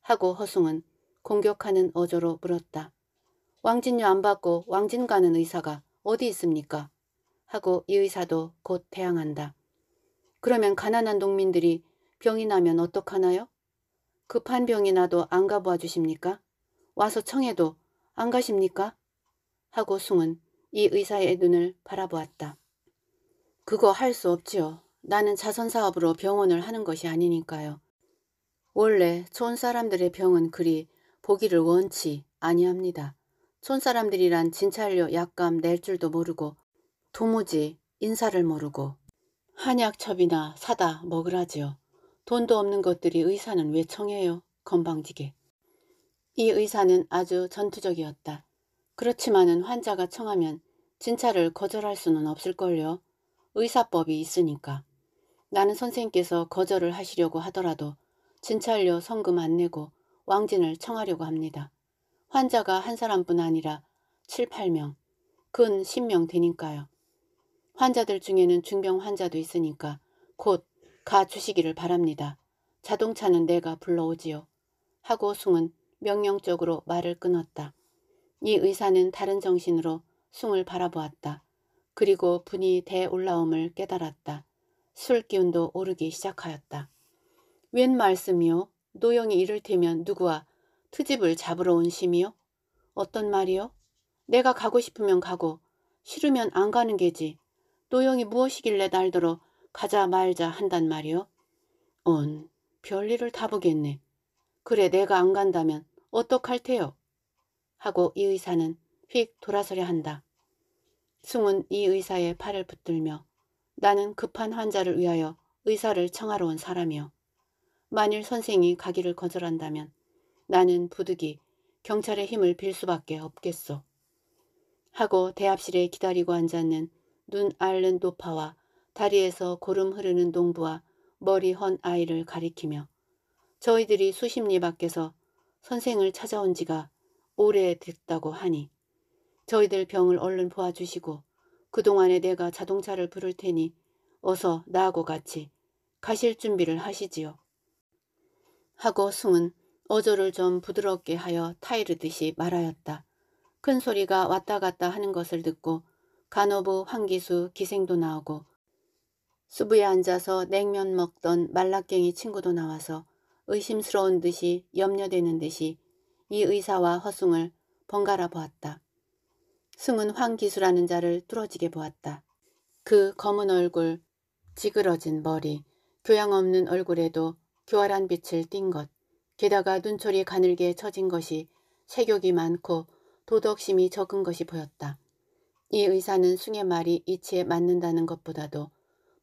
하고 허숭은 공격하는 어조로 물었다. 왕진료 안 받고 왕진 가는 의사가 어디 있습니까? 하고 이 의사도 곧 태양한다. 그러면 가난한 농민들이 병이 나면 어떡하나요? 급한 병이 나도 안 가보아 주십니까? 와서 청해도 안 가십니까? 하고 숭은 이 의사의 눈을 바라보았다. 그거 할 수 없지요. 나는 자선사업으로 병원을 하는 것이 아니니까요. 원래 촌사람들의 병은 그리 보기를 원치 아니합니다. 촌사람들이란 진찰료 약감 낼 줄도 모르고 도무지 인사를 모르고 한약첩이나 사다 먹으라지요. 돈도 없는 것들이 의사는 왜 청해요? 건방지게. 이 의사는 아주 전투적이었다. 그렇지만은 환자가 청하면 진찰을 거절할 수는 없을걸요. 의사법이 있으니까. 나는 선생께서 님 거절을 하시려고 하더라도 진찰료 성금 안 내고 왕진을 청하려고 합니다. 환자가 한 사람뿐 아니라 7, 8명, 근 10명 되니까요. 환자들 중에는 중병 환자도 있으니까 곧 가주시기를 바랍니다. 자동차는 내가 불러오지요. 하고 숭은 명령적으로 말을 끊었다. 이 의사는 다른 정신으로 숭을 바라보았다. 그리고 분이 대올라옴을 깨달았다. 술기운도 오르기 시작하였다. 웬 말씀이요? 노영이 이를테면 누구와 트집을 잡으러 온 심이요? 어떤 말이요? 내가 가고 싶으면 가고 싫으면 안 가는 게지. 노영이 무엇이길래 날더러 가자 말자 한단 말이요? 온, 별일을 다 보겠네. 그래 내가 안 간다면 어떡할 테요? 하고 이 의사는 휙 돌아서려 한다. 숭은 이 의사의 팔을 붙들며 나는 급한 환자를 위하여 의사를 청하러 온 사람이요. 만일 선생이 가기를 거절한다면 나는 부득이 경찰의 힘을 빌 수밖에 없겠소. 하고 대합실에 기다리고 앉았는 눈 앓는 노파와 다리에서 고름 흐르는 농부와 머리 헌 아이를 가리키며 저희들이 수십 리 밖에서 선생을 찾아온 지가 오래 됐다고 하니 저희들 병을 얼른 보아주시고 그동안에 내가 자동차를 부를 테니 어서 나하고 같이 가실 준비를 하시지요. 하고 숭은 어조를 좀 부드럽게 하여 타이르듯이 말하였다. 큰 소리가 왔다 갔다 하는 것을 듣고 간호부 황기수 기생도 나오고 수부에 앉아서 냉면 먹던 말라깽이 친구도 나와서 의심스러운 듯이 염려되는 듯이 이 의사와 허승을 번갈아 보았다. 승은 황기수라는 자를 뚫어지게 보았다. 그 검은 얼굴, 지그러진 머리, 교양 없는 얼굴에도 교활한 빛을 띤 것, 게다가 눈초리 가늘게 처진 것이 세격이 많고 도덕심이 적은 것이 보였다. 이 의사는 숭의 말이 이치에 맞는다는 것보다도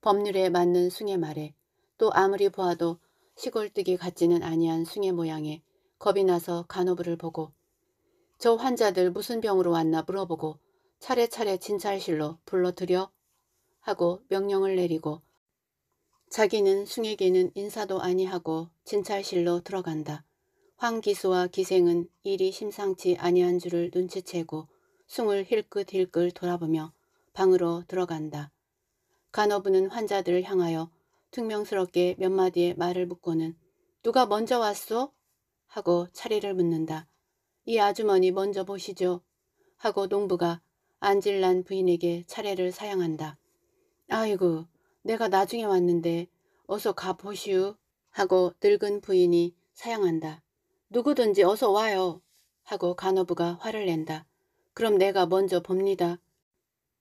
법률에 맞는 숭의 말에 또 아무리 보아도 시골뜨기 같지는 아니한 숭의 모양에 겁이 나서 간호부를 보고 저 환자들 무슨 병으로 왔나 물어보고 차례차례 진찰실로 불러들여 하고 명령을 내리고 자기는 숭에게는 인사도 아니하고 진찰실로 들어간다. 황기수와 기생은 일이 심상치 아니한 줄을 눈치채고 숭을 힐끗힐끗 돌아보며 방으로 들어간다. 간호부는 환자들을 향하여 퉁명스럽게 몇 마디의 말을 묻고는 누가 먼저 왔소? 하고 차례를 묻는다. 이 아주머니 먼저 보시죠. 하고 농부가 안질난 부인에게 차례를 사양한다. 아이고 내가 나중에 왔는데 어서 가보시오 하고 늙은 부인이 사양한다. 누구든지 어서 와요 하고 간호부가 화를 낸다. 그럼 내가 먼저 봅니다.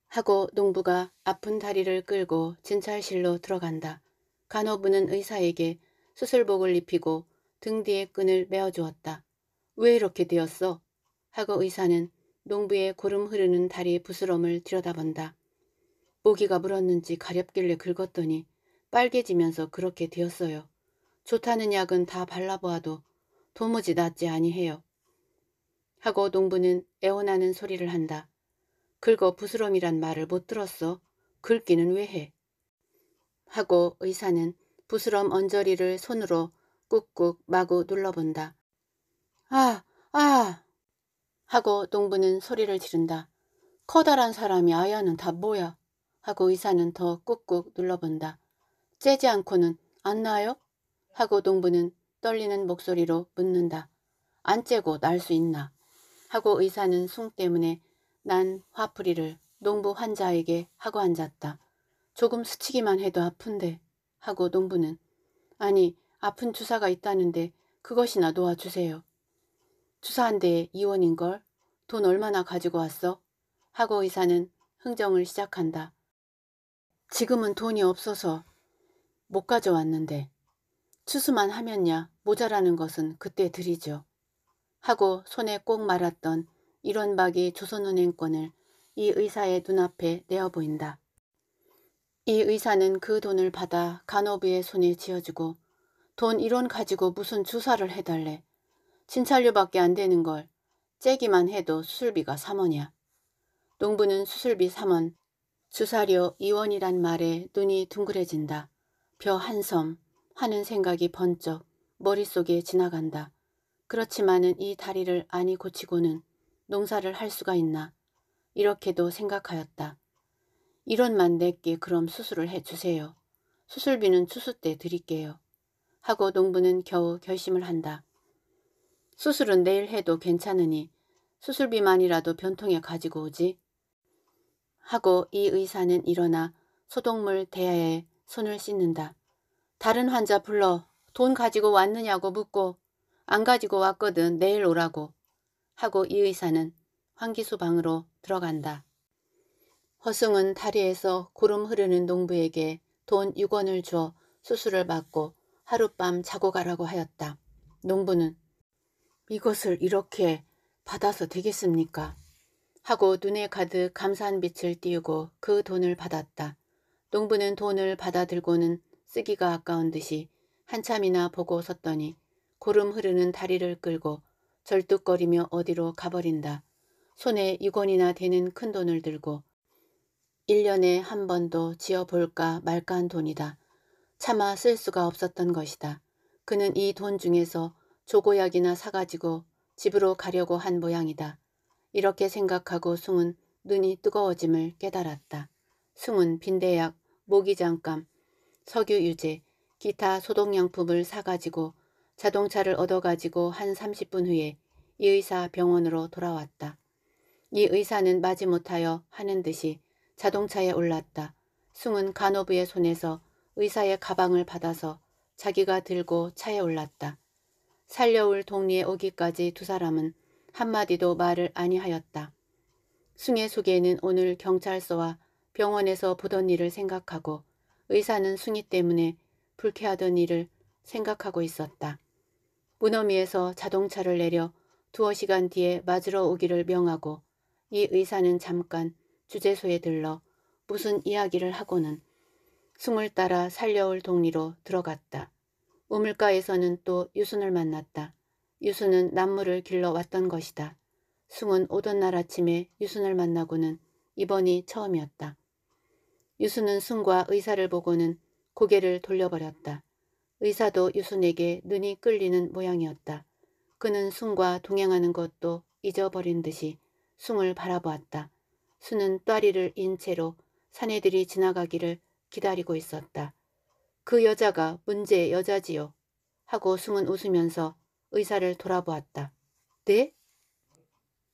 하고 농부가 아픈 다리를 끌고 진찰실로 들어간다. 간호부는 의사에게 수술복을 입히고 등 뒤에 끈을 메어주었다. 왜 이렇게 되었어? 하고 의사는 농부의 고름 흐르는 다리의 부스럼을 들여다본다. 모기가 물었는지 가렵길래 긁었더니 빨개지면서 그렇게 되었어요. 좋다는 약은 다 발라보아도 도무지 낫지 아니해요. 하고 농부는 애원하는 소리를 한다. 긁어 부스럼이란 말을 못 들었어. 긁기는 왜 해? 하고 의사는 부스럼 언저리를 손으로 꾹꾹 마구 눌러본다. 아, 아! 하고 농부는 소리를 지른다. 커다란 사람이 아야는 다 뭐야? 하고 의사는 더 꾹꾹 눌러본다. 째지 않고는 안 나요? 하고 농부는 떨리는 목소리로 묻는다. 안 째고 날 수 있나? 하고 의사는 숭 때문에 난 화풀이를 농부 환자에게 하고 앉았다. 조금 스치기만 해도 아픈데 하고 농부는 아니 아픈 주사가 있다는데 그것이나 놓아주세요. 주사한데 이원인걸? 돈 얼마나 가지고 왔어? 하고 의사는 흥정을 시작한다. 지금은 돈이 없어서 못 가져왔는데 추수만 하면야 모자라는 것은 그때 드리죠. 하고 손에 꼭 말았던 이런 박이 조선은행권을 이 의사의 눈앞에 내어 보인다. 이 의사는 그 돈을 받아 간호부의 손에 쥐어주고 돈 이론 가지고 무슨 주사를 해달래 신찰료밖에 안 되는 걸 째기만 해도 수술비가 3원이야. 농부는 수술비 3원, 주사료 2원이란 말에 눈이 둥그레진다. 벼 한 섬 하는 생각이 번쩍 머릿속에 지나간다. 그렇지만은 이 다리를 아니 고치고는 농사를 할 수가 있나 이렇게도 생각하였다. 이론만 내게 그럼 수술을 해주세요. 수술비는 추수 때 드릴게요. 하고 농부는 겨우 결심을 한다. 수술은 내일 해도 괜찮으니 수술비만이라도 변통에 가지고 오지. 하고 이 의사는 일어나 소독물 대야에 손을 씻는다. 다른 환자 불러 돈 가지고 왔느냐고 묻고 안 가지고 왔거든 내일 오라고 하고 이 의사는 환기수 방으로 들어간다. 허승은 다리에서 구름 흐르는 농부에게 돈 6원을 주어 수술을 받고 하룻밤 자고 가라고 하였다. 농부는 이것을 이렇게 받아서 되겠습니까? 하고 눈에 가득 감사한 빛을 띄우고 그 돈을 받았다. 농부는 돈을 받아들고는 쓰기가 아까운 듯이 한참이나 보고 섰더니 고름 흐르는 다리를 끌고 절뚝거리며 어디로 가버린다. 손에 6원이나 되는 큰 돈을 들고 1년에 한 번도 지어볼까 말까 한 돈이다. 차마 쓸 수가 없었던 것이다. 그는 이 돈 중에서 조고약이나 사가지고 집으로 가려고 한 모양이다. 이렇게 생각하고 숭은 눈이 뜨거워짐을 깨달았다. 숭은 빈대약, 모기장감, 석유유제, 기타 소독약품을 사가지고 자동차를 얻어가지고 한 30분 후에 이 의사 병원으로 돌아왔다. 이 의사는 마지못하여 하는 듯이 자동차에 올랐다. 숭은 간호부의 손에서 의사의 가방을 받아서 자기가 들고 차에 올랐다. 살려올 동리에 오기까지 두 사람은 한마디도 말을 아니하였다. 숭의 속에는 오늘 경찰서와 병원에서 보던 일을 생각하고 의사는 숭희 때문에 불쾌하던 일을 생각하고 있었다. 문어미에서 자동차를 내려 두어 시간 뒤에 맞으러 오기를 명하고 이 의사는 잠깐 주재소에 들러 무슨 이야기를 하고는 숨을 따라 살려올 동리로 들어갔다. 우물가에서는 또 유순을 만났다. 유순은 남물을 길러 왔던 것이다. 숭은 오던 날 아침에 유순을 만나고는 이번이 처음이었다. 유순은 숭과 의사를 보고는 고개를 돌려버렸다. 의사도 유순에게 눈이 끌리는 모양이었다. 그는 숭과 동행하는 것도 잊어버린 듯이 숭을 바라보았다. 수은또리를인 채로 사내들이 지나가기를 기다리고 있었다. 그 여자가 문제의 여자지요. 하고 숭은 웃으면서 의사를 돌아보았다. 네?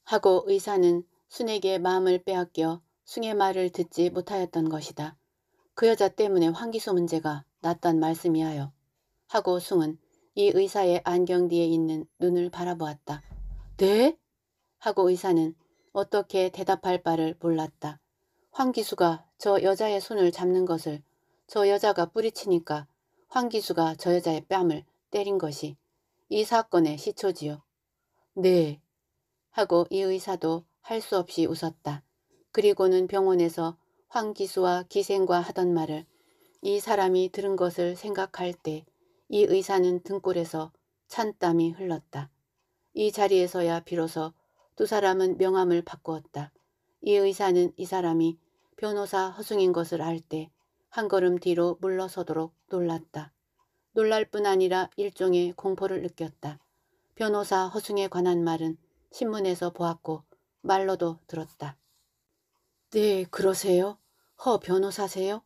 하고 의사는 순에게 마음을 빼앗겨 숭의 말을 듣지 못하였던 것이다. 그 여자 때문에 환기소 문제가 났단 말씀이하여. 하고 숭은 이 의사의 안경 뒤에 있는 눈을 바라보았다. 네? 하고 의사는 어떻게 대답할 바를 몰랐다. 황기수가 저 여자의 손을 잡는 것을 저 여자가 뿌리치니까 황기수가 저 여자의 뺨을 때린 것이 이 사건의 시초지요. 네. 하고 이 의사도 할 수 없이 웃었다. 그리고는 병원에서 황기수와 기생과 하던 말을 이 사람이 들은 것을 생각할 때 이 의사는 등골에서 찬땀이 흘렀다. 이 자리에서야 비로소 두 사람은 명함을 바꾸었다. 이 의사는 이 사람이 변호사 허승인 것을 알때 한 걸음 뒤로 물러서도록 놀랐다. 놀랄 뿐 아니라 일종의 공포를 느꼈다. 변호사 허승에 관한 말은 신문에서 보았고 말로도 들었다. 네, 그러세요? 허 변호사세요?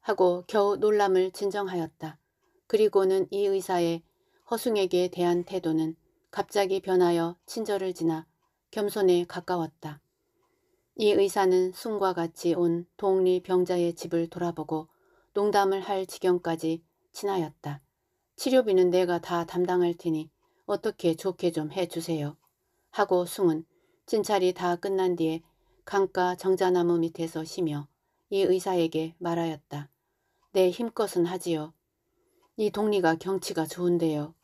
하고 겨우 놀람을 진정하였다. 그리고는 이 의사의 허승에게 대한 태도는 갑자기 변하여 친절을 지나 겸손에 가까웠다. 이 의사는 숨과 같이 온 동리 병자의 집을 돌아보고 농담을 할 지경까지 친하였다. 치료비는 내가 다 담당할 테니 어떻게 좋게 좀 해주세요. 하고 숭은 진찰이 다 끝난 뒤에 강가 정자나무 밑에서 쉬며 이 의사에게 말하였다. 내 힘껏은 하지요. 이 동리가 경치가 좋은데요.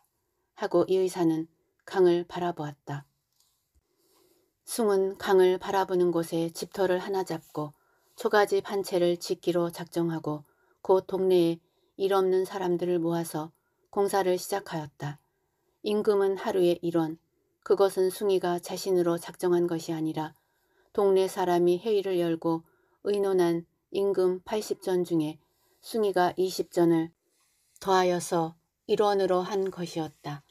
하고 이 의사는 강을 바라보았다. 숭은 강을 바라보는 곳에 집터를 하나 잡고 초가지 판채를 짓기로 작정하고 곧 동네에 일 없는 사람들을 모아서 공사를 시작하였다. 임금은 하루에 일원 그것은 숭이가 자신으로 작정한 것이 아니라 동네 사람이 회의를 열고 의논한 임금 80전 중에 숭이가 20전을 더하여서 일원으로한 것이었다.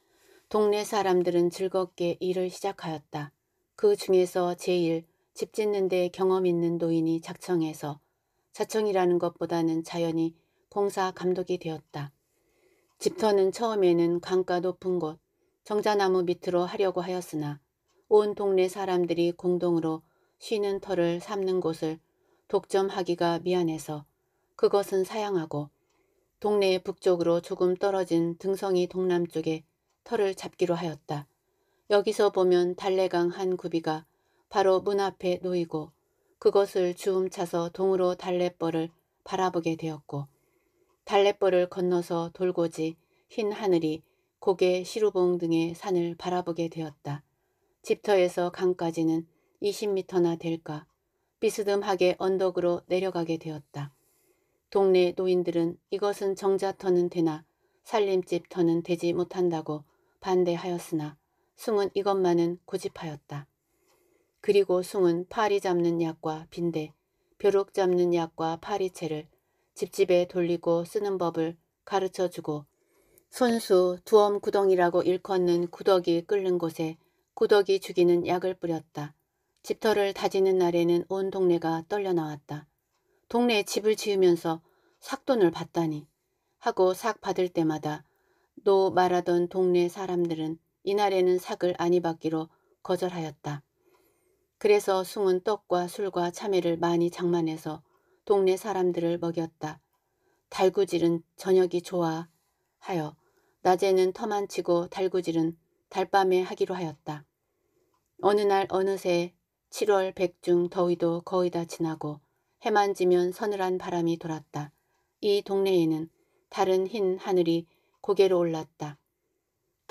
동네 사람들은 즐겁게 일을 시작하였다. 그 중에서 제일 집 짓는데 경험 있는 노인이 작청해서 자청이라는 것보다는 자연히 공사 감독이 되었다. 집터는 처음에는 강가 높은 곳 정자나무 밑으로 하려고 하였으나 온 동네 사람들이 공동으로 쉬는 터를 삼는 곳을 독점하기가 미안해서 그것은 사양하고 동네 북쪽으로 조금 떨어진 등성이 동남쪽에 터를 잡기로 하였다. 여기서 보면 달래강 한 구비가 바로 문 앞에 놓이고 그것을 주움 차서 동으로 달래뻘을 바라보게 되었고 달래뻘을 건너서 돌고지 흰 하늘이 고개 시루봉 등의 산을 바라보게 되었다. 집터에서 강까지는 20미터나 될까 비스듬하게 언덕으로 내려가게 되었다. 동네 노인들은 이것은 정자 터는 되나 살림집 터는 되지 못한다고 반대하였으나 숭은 이것만은 고집하였다. 그리고 숭은 파리 잡는 약과 빈대, 벼룩 잡는 약과 파리채를 집집에 돌리고 쓰는 법을 가르쳐주고 손수 두엄구덩이라고 일컫는 구덕이 끓는 곳에 구덕이 죽이는 약을 뿌렸다. 집터를 다지는 날에는 온 동네가 떨려나왔다. 동네에 집을 지으면서 삭돈을 받다니 하고 삭 받을 때마다 노 말하던 동네 사람들은 이날에는 삭을 아니 받기로 거절하였다. 그래서 숭은 떡과 술과 참외를 많이 장만해서 동네 사람들을 먹였다. 달구질은 저녁이 좋아 하여 낮에는 터만 치고 달구질은 달밤에 하기로 하였다. 어느 날 어느새 7월 백중 더위도 거의 다 지나고 해만 지면 서늘한 바람이 돌았다. 이 동네에는 다른 흰 하늘이 고개로 올랐다.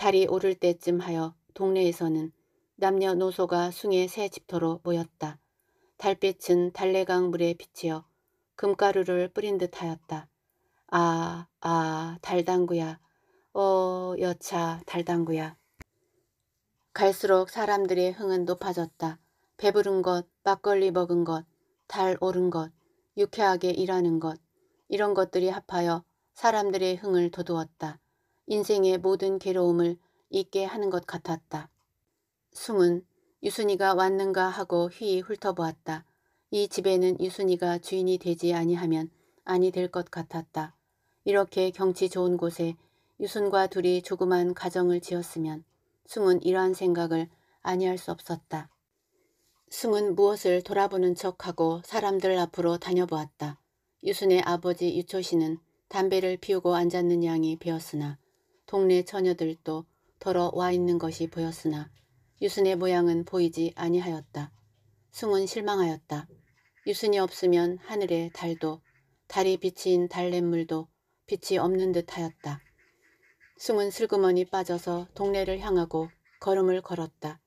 달이 오를 때쯤 하여 동네에서는 남녀노소가 숭의 새 집터로 모였다. 달빛은 달래강 물에 비치어 금가루를 뿌린 듯 하였다. 아, 아, 달당구야. 어, 여차, 달당구야. 갈수록 사람들의 흥은 높아졌다. 배부른 것, 막걸리 먹은 것, 달 오른 것, 유쾌하게 일하는 것, 이런 것들이 합하여 사람들의 흥을 돋우었다. 인생의 모든 괴로움을 잊게 하는 것 같았다. 숭은 유순이가 왔는가 하고 휘이 훑어보았다. 이 집에는 유순이가 주인이 되지 아니하면 아니 될 것 같았다. 이렇게 경치 좋은 곳에 유순과 둘이 조그만 가정을 지었으면 숭은 이러한 생각을 아니할 수 없었다. 숭은 무엇을 돌아보는 척하고 사람들 앞으로 다녀보았다. 유순의 아버지 유초씨는 담배를 피우고 앉았는 양이 배었으나 동네 처녀들도 더러 와 있는 것이 보였으나 유순의 모양은 보이지 아니하였다. 숭은 실망하였다. 유순이 없으면 하늘의 달도 달이 비친 달냇물도 빛이 없는 듯하였다. 숭은 슬그머니 빠져서 동네를 향하고 걸음을 걸었다.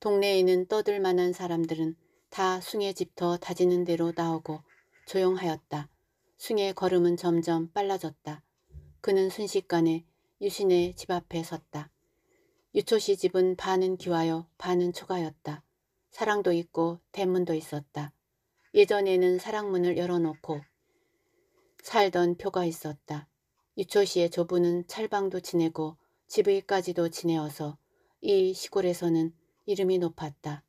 동네에 는 떠들 만한 사람들은 다 숭의 집터 다지는 대로 나오고 조용하였다. 숭의 걸음은 점점 빨라졌다. 그는 순식간에 유신의 집 앞에 섰다. 유초씨 집은 반은 기와여 반은 초가였다. 사랑도 있고 대문도 있었다. 예전에는 사랑문을 열어놓고 살던 표가 있었다. 유초씨의 조부는 찰방도 지내고 집의까지도 지내어서 이 시골에서는 이름이 높았다.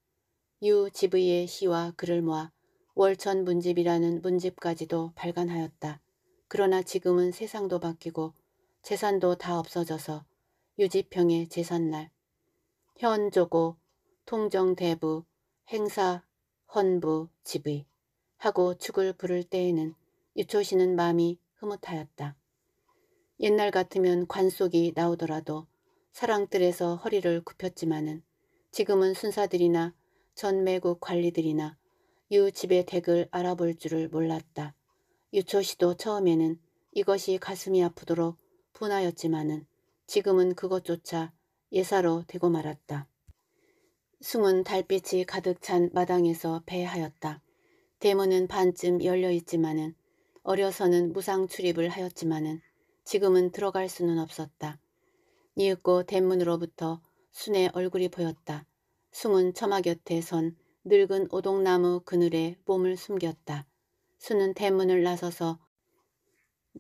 유집의의 시와 글을 모아 월천 문집이라는 문집까지도 발간하였다. 그러나 지금은 세상도 바뀌고 재산도 다 없어져서 유지평의 재산날 현조고 통정대부 행사 헌부 집의 하고 축을 부를 때에는 유초씨는 마음이 흐뭇하였다. 옛날 같으면 관속이 나오더라도 사랑뜰에서 허리를 굽혔지만은 지금은 순사들이나 전 매국 관리들이나 유 집의 댁을 알아볼 줄을 몰랐다. 유초씨도 처음에는 이것이 가슴이 아프도록 분하였지만은 지금은 그것조차 예사로 되고 말았다. 숨은 달빛이 가득 찬 마당에서 배하였다. 대문은 반쯤 열려있지만은 어려서는 무상 출입을 하였지만은 지금은 들어갈 수는 없었다. 이윽고 대문으로부터 순의 얼굴이 보였다. 숨은 처마 곁에 선 늙은 오동나무 그늘에 몸을 숨겼다. 순은 대문을 나서서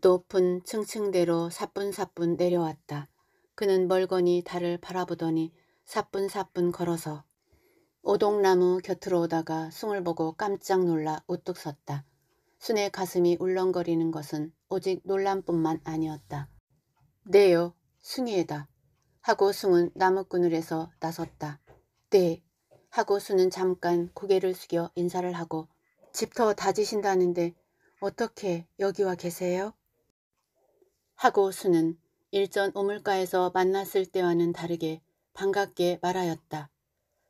높은 층층대로 사뿐사뿐 내려왔다. 그는 멀거니 달을 바라보더니 사뿐사뿐 걸어서 오동나무 곁으로 오다가 숭을 보고 깜짝 놀라 우뚝 섰다. 순의 가슴이 울렁거리는 것은 오직 놀람뿐만 아니었다. 네요, 숭이에다. 하고 숭은 나무 그늘에서 나섰다. 네. 하고 숭은 잠깐 고개를 숙여 인사를 하고 집터 다지신다는데 어떻게 여기와 계세요? 하고 수는 일전 우물가에서 만났을 때와는 다르게 반갑게 말하였다.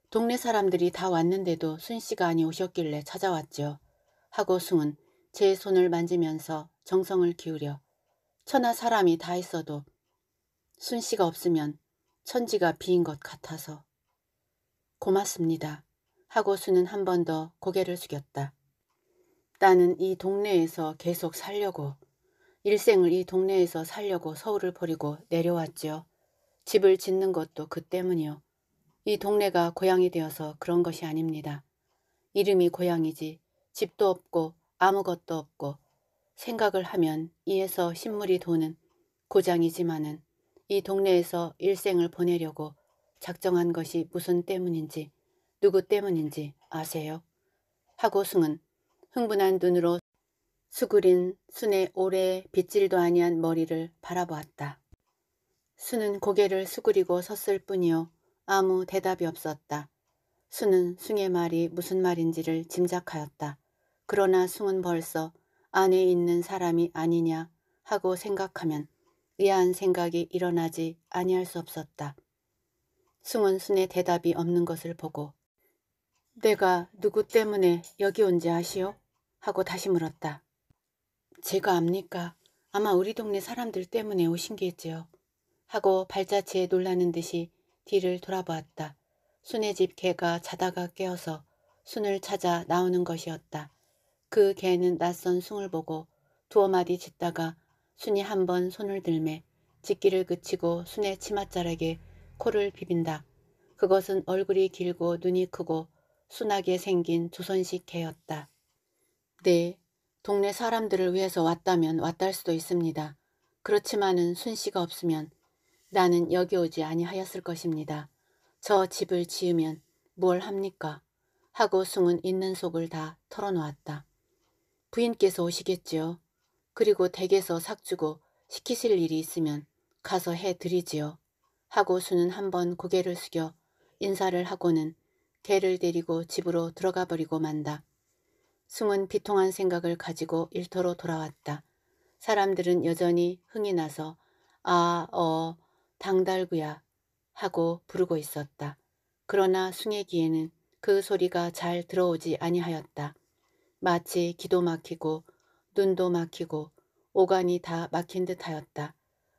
동네 사람들이 다 왔는데도 순씨가 아니 오셨길래 찾아왔죠 하고 숭은 제 손을 만지면서 정성을 기울여 천하 사람이 다 있어도 순씨가 없으면 천지가 비인 것 같아서 고맙습니다. 하고 수는 한번 더 고개를 숙였다. 나는 이 동네에서 계속 살려고 일생을 이 동네에서 살려고 서울을 버리고 내려왔지요. 집을 짓는 것도 그 때문이요. 이 동네가 고향이 되어서 그런 것이 아닙니다. 이름이 고향이지 집도 없고 아무것도 없고 생각을 하면 이에서 신물이 도는 고장이지만은 이 동네에서 일생을 보내려고 작정한 것이 무슨 때문인지 누구 때문인지 아세요? 하고 승은 흥분한 눈으로 수그린 순의 오래 빗질도 아니한 머리를 바라보았다. 순은 고개를 수그리고 섰을 뿐이요 아무 대답이 없었다. 순은 숭의 말이 무슨 말인지를 짐작하였다. 그러나 숭은 벌써 안에 있는 사람이 아니냐 하고 생각하면 의아한 생각이 일어나지 아니할 수 없었다. 숭은 순의 대답이 없는 것을 보고 내가 누구 때문에 여기 온지 아시오? 하고 다시 물었다. 제가 압니까? 아마 우리 동네 사람들 때문에 오신 게지요. 하고 발자취에 놀라는 듯이 뒤를 돌아보았다. 순의 집 개가 자다가 깨어서 순을 찾아 나오는 것이었다. 그 개는 낯선 숭을 보고 두어 마디 짖다가 순이 한 번 손을 들매 짖기를 그치고 순의 치맛자락에 코를 비빈다. 그것은 얼굴이 길고 눈이 크고 순하게 생긴 조선식 개였다. 네, 동네 사람들을 위해서 왔다면 왔다 할 수도 있습니다. 그렇지만은 순씨가 없으면 나는 여기 오지 아니하였을 것입니다. 저 집을 지으면 뭘 합니까? 하고 숭은 있는 속을 다 털어놓았다. 부인께서 오시겠지요. 그리고 댁에서 삭 주고 시키실 일이 있으면 가서 해드리지요. 하고 수는 한번 고개를 숙여 인사를 하고는 개를 데리고 집으로 들어가 버리고 만다. 숨은 비통한 생각을 가지고 일터로 돌아왔다. 사람들은 여전히 흥이 나서 아, 어, 당달구야 하고 부르고 있었다. 그러나 숭의 귀에는 그 소리가 잘 들어오지 아니하였다. 마치 기도 막히고 눈도 막히고 오간이 다 막힌 듯하였다.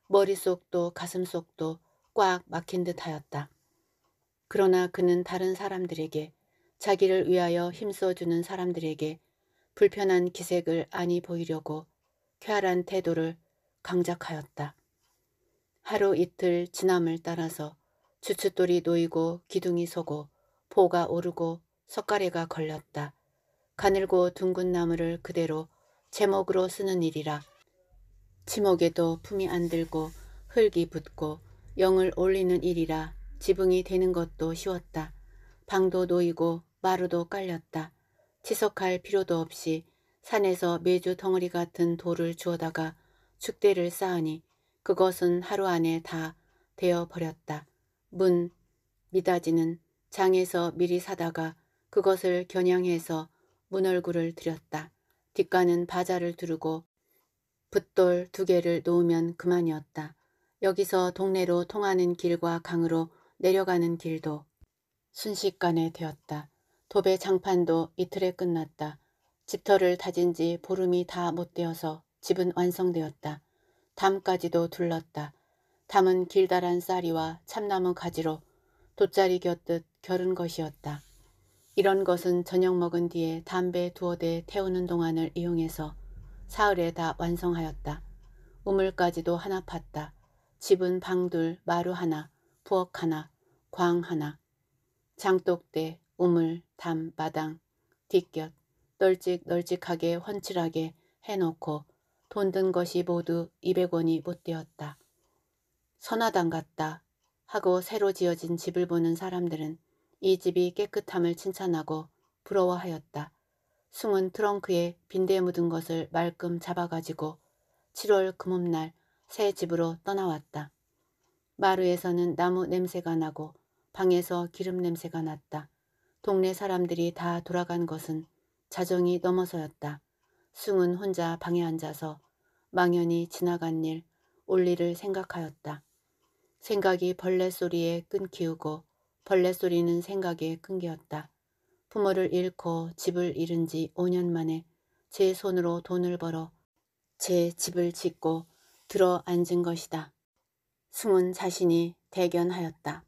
머릿속도 가슴속도 꽉 막힌 듯하였다. 그러나 그는 다른 사람들에게 자기를 위하여 힘써주는 사람들에게 불편한 기색을 아니 보이려고 쾌활한 태도를 강작하였다. 하루 이틀 지남을 따라서 주춧돌이 놓이고 기둥이 서고 포가 오르고 석가래가 걸렸다. 가늘고 둥근 나무를 그대로 제목으로 쓰는 일이라 지목에도 품이 안 들고 흙이 붙고 영을 올리는 일이라 지붕이 되는 것도 쉬웠다. 방도 놓이고 마루도 깔렸다. 치석할 필요도 없이 산에서 매주 덩어리 같은 돌을 주워다가 죽대를 쌓으니 그것은 하루 안에 다 되어버렸다. 문, 미다지는 장에서 미리 사다가 그것을 겨냥해서 문얼굴을 들였다. 뒷가는 바자를 두르고 붓돌 두 개를 놓으면 그만이었다. 여기서 동네로 통하는 길과 강으로 내려가는 길도 순식간에 되었다. 도배 장판도 이틀에 끝났다. 집터를 다진 지 보름이 다 못되어서 집은 완성되었다. 담까지도 둘렀다. 담은 길다란 쌀이와 참나무 가지로 돗자리 곁듯 겨른 것이었다. 이런 것은 저녁 먹은 뒤에 담배 두어 대 태우는 동안을 이용해서 사흘에 다 완성하였다. 우물까지도 하나 팠다. 집은 방 둘, 마루 하나, 부엌 하나, 광 하나, 장독대, 우물, 담, 마당, 뒷곁 널찍널찍하게 헌칠하게 해놓고 돈 든 것이 모두 200원이 못 되었다. 선화당 같다 하고 새로 지어진 집을 보는 사람들은 이 집이 깨끗함을 칭찬하고 부러워하였다. 숭은 트렁크에 빈대 묻은 것을 말끔 잡아가지고 7월 금음날 새 집으로 떠나왔다. 마루에서는 나무 냄새가 나고 방에서 기름 냄새가 났다. 동네 사람들이 다 돌아간 것은 자정이 넘어서였다. 숭은 혼자 방에 앉아서 망연히 지나간 일, 올 일을 생각하였다. 생각이 벌레 소리에 끊기우고 벌레 소리는 생각에 끊겼다 부모를 잃고 집을 잃은 지 5년 만에 제 손으로 돈을 벌어 제 집을 짓고 들어 앉은 것이다. 숭은 자신이 대견하였다.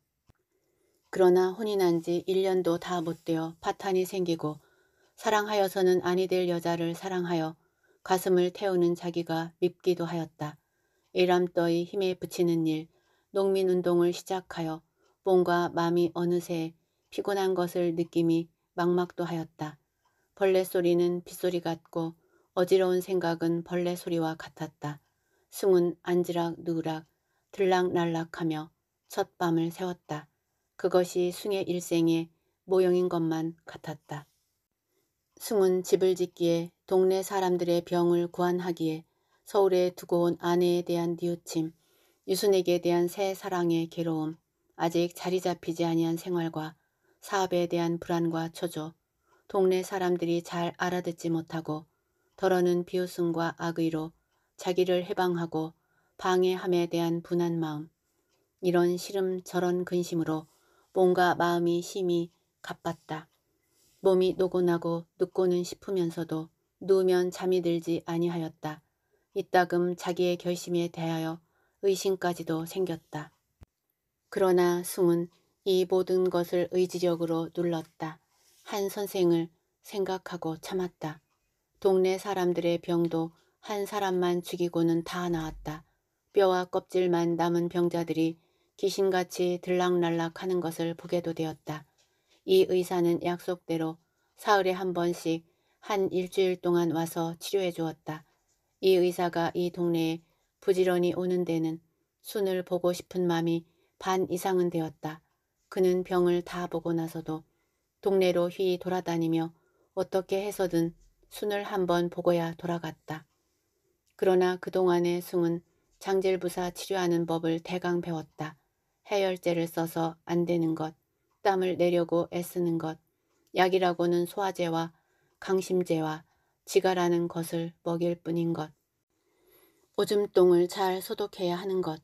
그러나 혼이 난지 1년도 다 못되어 파탄이 생기고 사랑하여서는 아니 될 여자를 사랑하여 가슴을 태우는 자기가 밉기도 하였다. 일람떠의 힘에 붙이는 일, 농민운동을 시작하여 몸과 마음이 어느새 피곤한 것을 느낌이 막막도 하였다. 벌레 소리는 빗소리 같고 어지러운 생각은 벌레 소리와 같았다. 승은 안지락 누락 들락날락하며 첫 밤을 세웠다. 그것이 숭의 일생의 모형인 것만 같았다. 숭은 집을 짓기에 동네 사람들의 병을 구한하기에 서울에 두고 온 아내에 대한 뉘우침, 유순에게 대한 새 사랑의 괴로움, 아직 자리 잡히지 아니한 생활과 사업에 대한 불안과 초조, 동네 사람들이 잘 알아듣지 못하고 덜어는 비웃음과 악의로 자기를 해방하고 방해함에 대한 분한 마음, 이런 시름 저런 근심으로 몸과 마음이 심히 가빴다. 몸이 노곤하고 눕고는 싶으면서도 누우면 잠이 들지 아니하였다. 이따금 자기의 결심에 대하여 의심까지도 생겼다. 그러나 숭은 이 모든 것을 의지력으로 눌렀다. 한 선생을 생각하고 참았다. 동네 사람들의 병도 한 사람만 죽이고는 다 나았다. 뼈와 껍질만 남은 병자들이 귀신같이 들락날락 하는 것을 보게도 되었다. 이 의사는 약속대로 사흘에 한 번씩 한 일주일 동안 와서 치료해 주었다. 이 의사가 이 동네에 부지런히 오는 데는 순을 보고 싶은 마음이 반 이상은 되었다. 그는 병을 다 보고 나서도 동네로 휘 돌아다니며 어떻게 해서든 순을 한 번 보고야 돌아갔다. 그러나 그동안의 숭은 장질부사 치료하는 법을 대강 배웠다. 해열제를 써서 안 되는 것, 땀을 내려고 애쓰는 것, 약이라고는 소화제와 강심제와 지가라는 것을 먹일 뿐인 것, 오줌똥을 잘 소독해야 하는 것,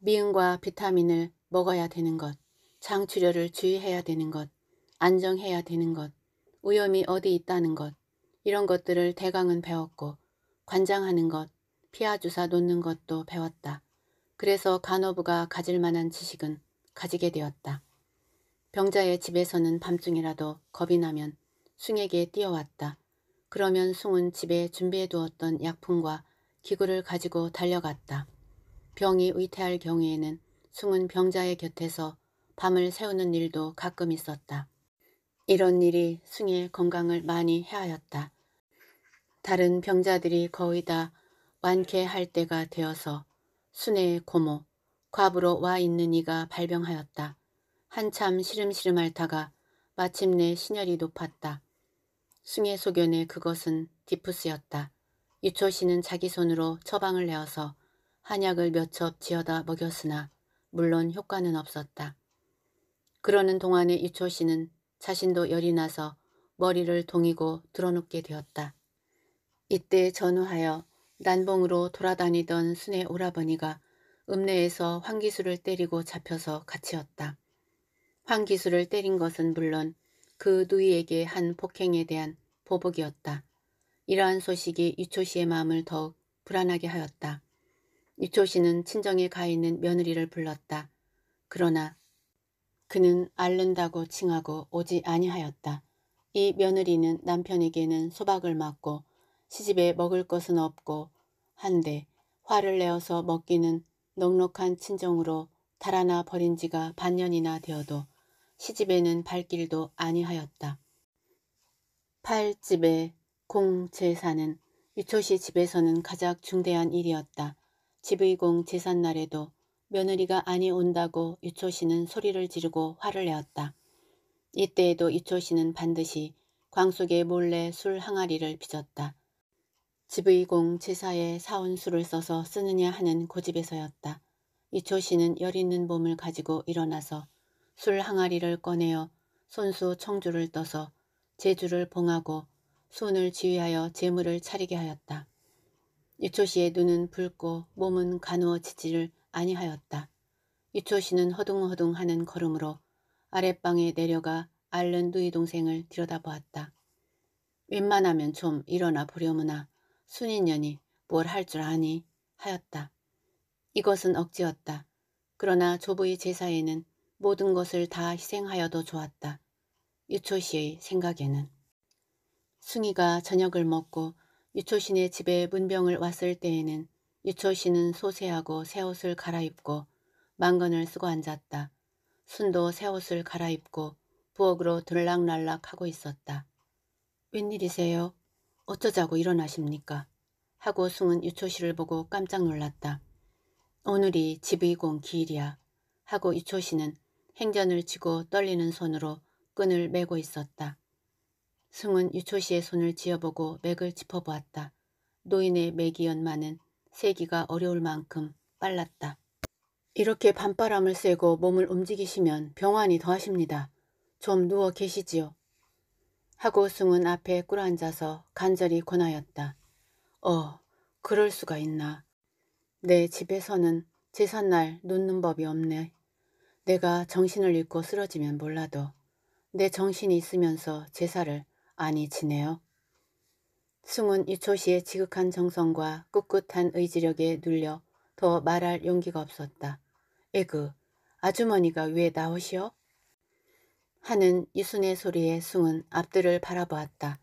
미음과 비타민을 먹어야 되는 것, 장출혈을 주의해야 되는 것, 안정해야 되는 것, 위험이 어디 있다는 것, 이런 것들을 대강은 배웠고, 관장하는 것, 피하주사 놓는 것도 배웠다. 그래서 간호부가 가질 만한 지식은 가지게 되었다. 병자의 집에서는 밤중이라도 겁이 나면 숭에게 뛰어왔다. 그러면 숭은 집에 준비해 두었던 약품과 기구를 가지고 달려갔다. 병이 의태할 경우에는 숭은 병자의 곁에서 밤을 새우는 일도 가끔 있었다. 이런 일이 숭의 건강을 많이 해하였다. 다른 병자들이 거의 다 완쾌할 때가 되어서 순애의 고모, 과부로 와 있는 이가 발병하였다. 한참 시름시름 앓다가 마침내 신혈이 높았다. 승의 소견에 그것은 디프스였다. 유초 씨는 자기 손으로 처방을 내어서 한약을 몇 첩 지어다 먹였으나 물론 효과는 없었다. 그러는 동안에 유초 씨는 자신도 열이 나서 머리를 동이고 드러눕게 되었다. 이때 전후하여 난봉으로 돌아다니던 순애 오라버니가 읍내에서 황기수를 때리고 잡혀서 갇히었다. 황기수를 때린 것은 물론 그 누이에게 한 폭행에 대한 보복이었다. 이러한 소식이 유초 씨의 마음을 더욱 불안하게 하였다. 유초 씨는 친정에 가 있는 며느리를 불렀다. 그러나 그는 앓는다고 칭하고 오지 아니하였다. 이 며느리는 남편에게는 소박을 맞고 시집에 먹을 것은 없고 한데 화를 내어서 먹기는 넉넉한 친정으로 달아나 버린 지가 반년이나 되어도 시집에는 발길도 아니하였다. 팔집의공제사는 유초시 집에서는 가장 중대한 일이었다. 집의공 제산 날에도 며느리가 아니 온다고 유초시는 소리를 지르고 화를 내었다. 이때에도 유초시는 반드시 광 속에 몰래 술 항아리를 빚었다. 집의공제사에 사원수를 써서 쓰느냐 하는 고집에서였다. 이초 씨는 여리는 몸을 가지고 일어나서 술 항아리를 꺼내어 손수 청주를 떠서 제주를 봉하고 손을 지휘하여 재물을 차리게 하였다. 이초 씨의 눈은 붉고 몸은 가누어지지를 아니하였다. 이초 씨는 허둥허둥 하는 걸음으로 아랫방에 내려가 앓는 누이 동생을 들여다보았다. 웬만하면 좀 일어나 보려무나 순인년이 뭘 할 줄 아니 하였다. 이것은 억지였다. 그러나 조부의 제사에는 모든 것을 다 희생하여도 좋았다. 유초 씨의 생각에는. 숭이가 저녁을 먹고 유초 씨네 집에 문병을 왔을 때에는 유초 씨는 소세하고 새옷을 갈아입고 망건을 쓰고 앉았다. 순도 새옷을 갈아입고 부엌으로 들락날락 하고 있었다. 웬일이세요? 어쩌자고 일어나십니까? 하고 승은 유초씨를 보고 깜짝 놀랐다. 오늘이 집의공 기일이야. 하고 유초씨는 행전을 치고 떨리는 손으로 끈을 메고 있었다. 승은 유초씨의 손을 지어보고 맥을 짚어보았다. 노인의 맥이 연마는 세기가 어려울 만큼 빨랐다. 이렇게 밤바람을 쐬고 몸을 움직이시면 병환이 더하십니다. 좀 누워 계시지요. 하고 승은 앞에 꿇어앉아서 간절히 권하였다. 어, 그럴 수가 있나. 내 집에서는 제삿날 놓는 법이 없네. 내가 정신을 잃고 쓰러지면 몰라도 내 정신이 있으면서 제사를 아니 지내요. 승은 유초시의 지극한 정성과 꿋꿋한 의지력에 눌려 더 말할 용기가 없었다. 에그, 아주머니가 왜 나오시오? 하는 이순의 소리에 숭은 앞들을 바라보았다.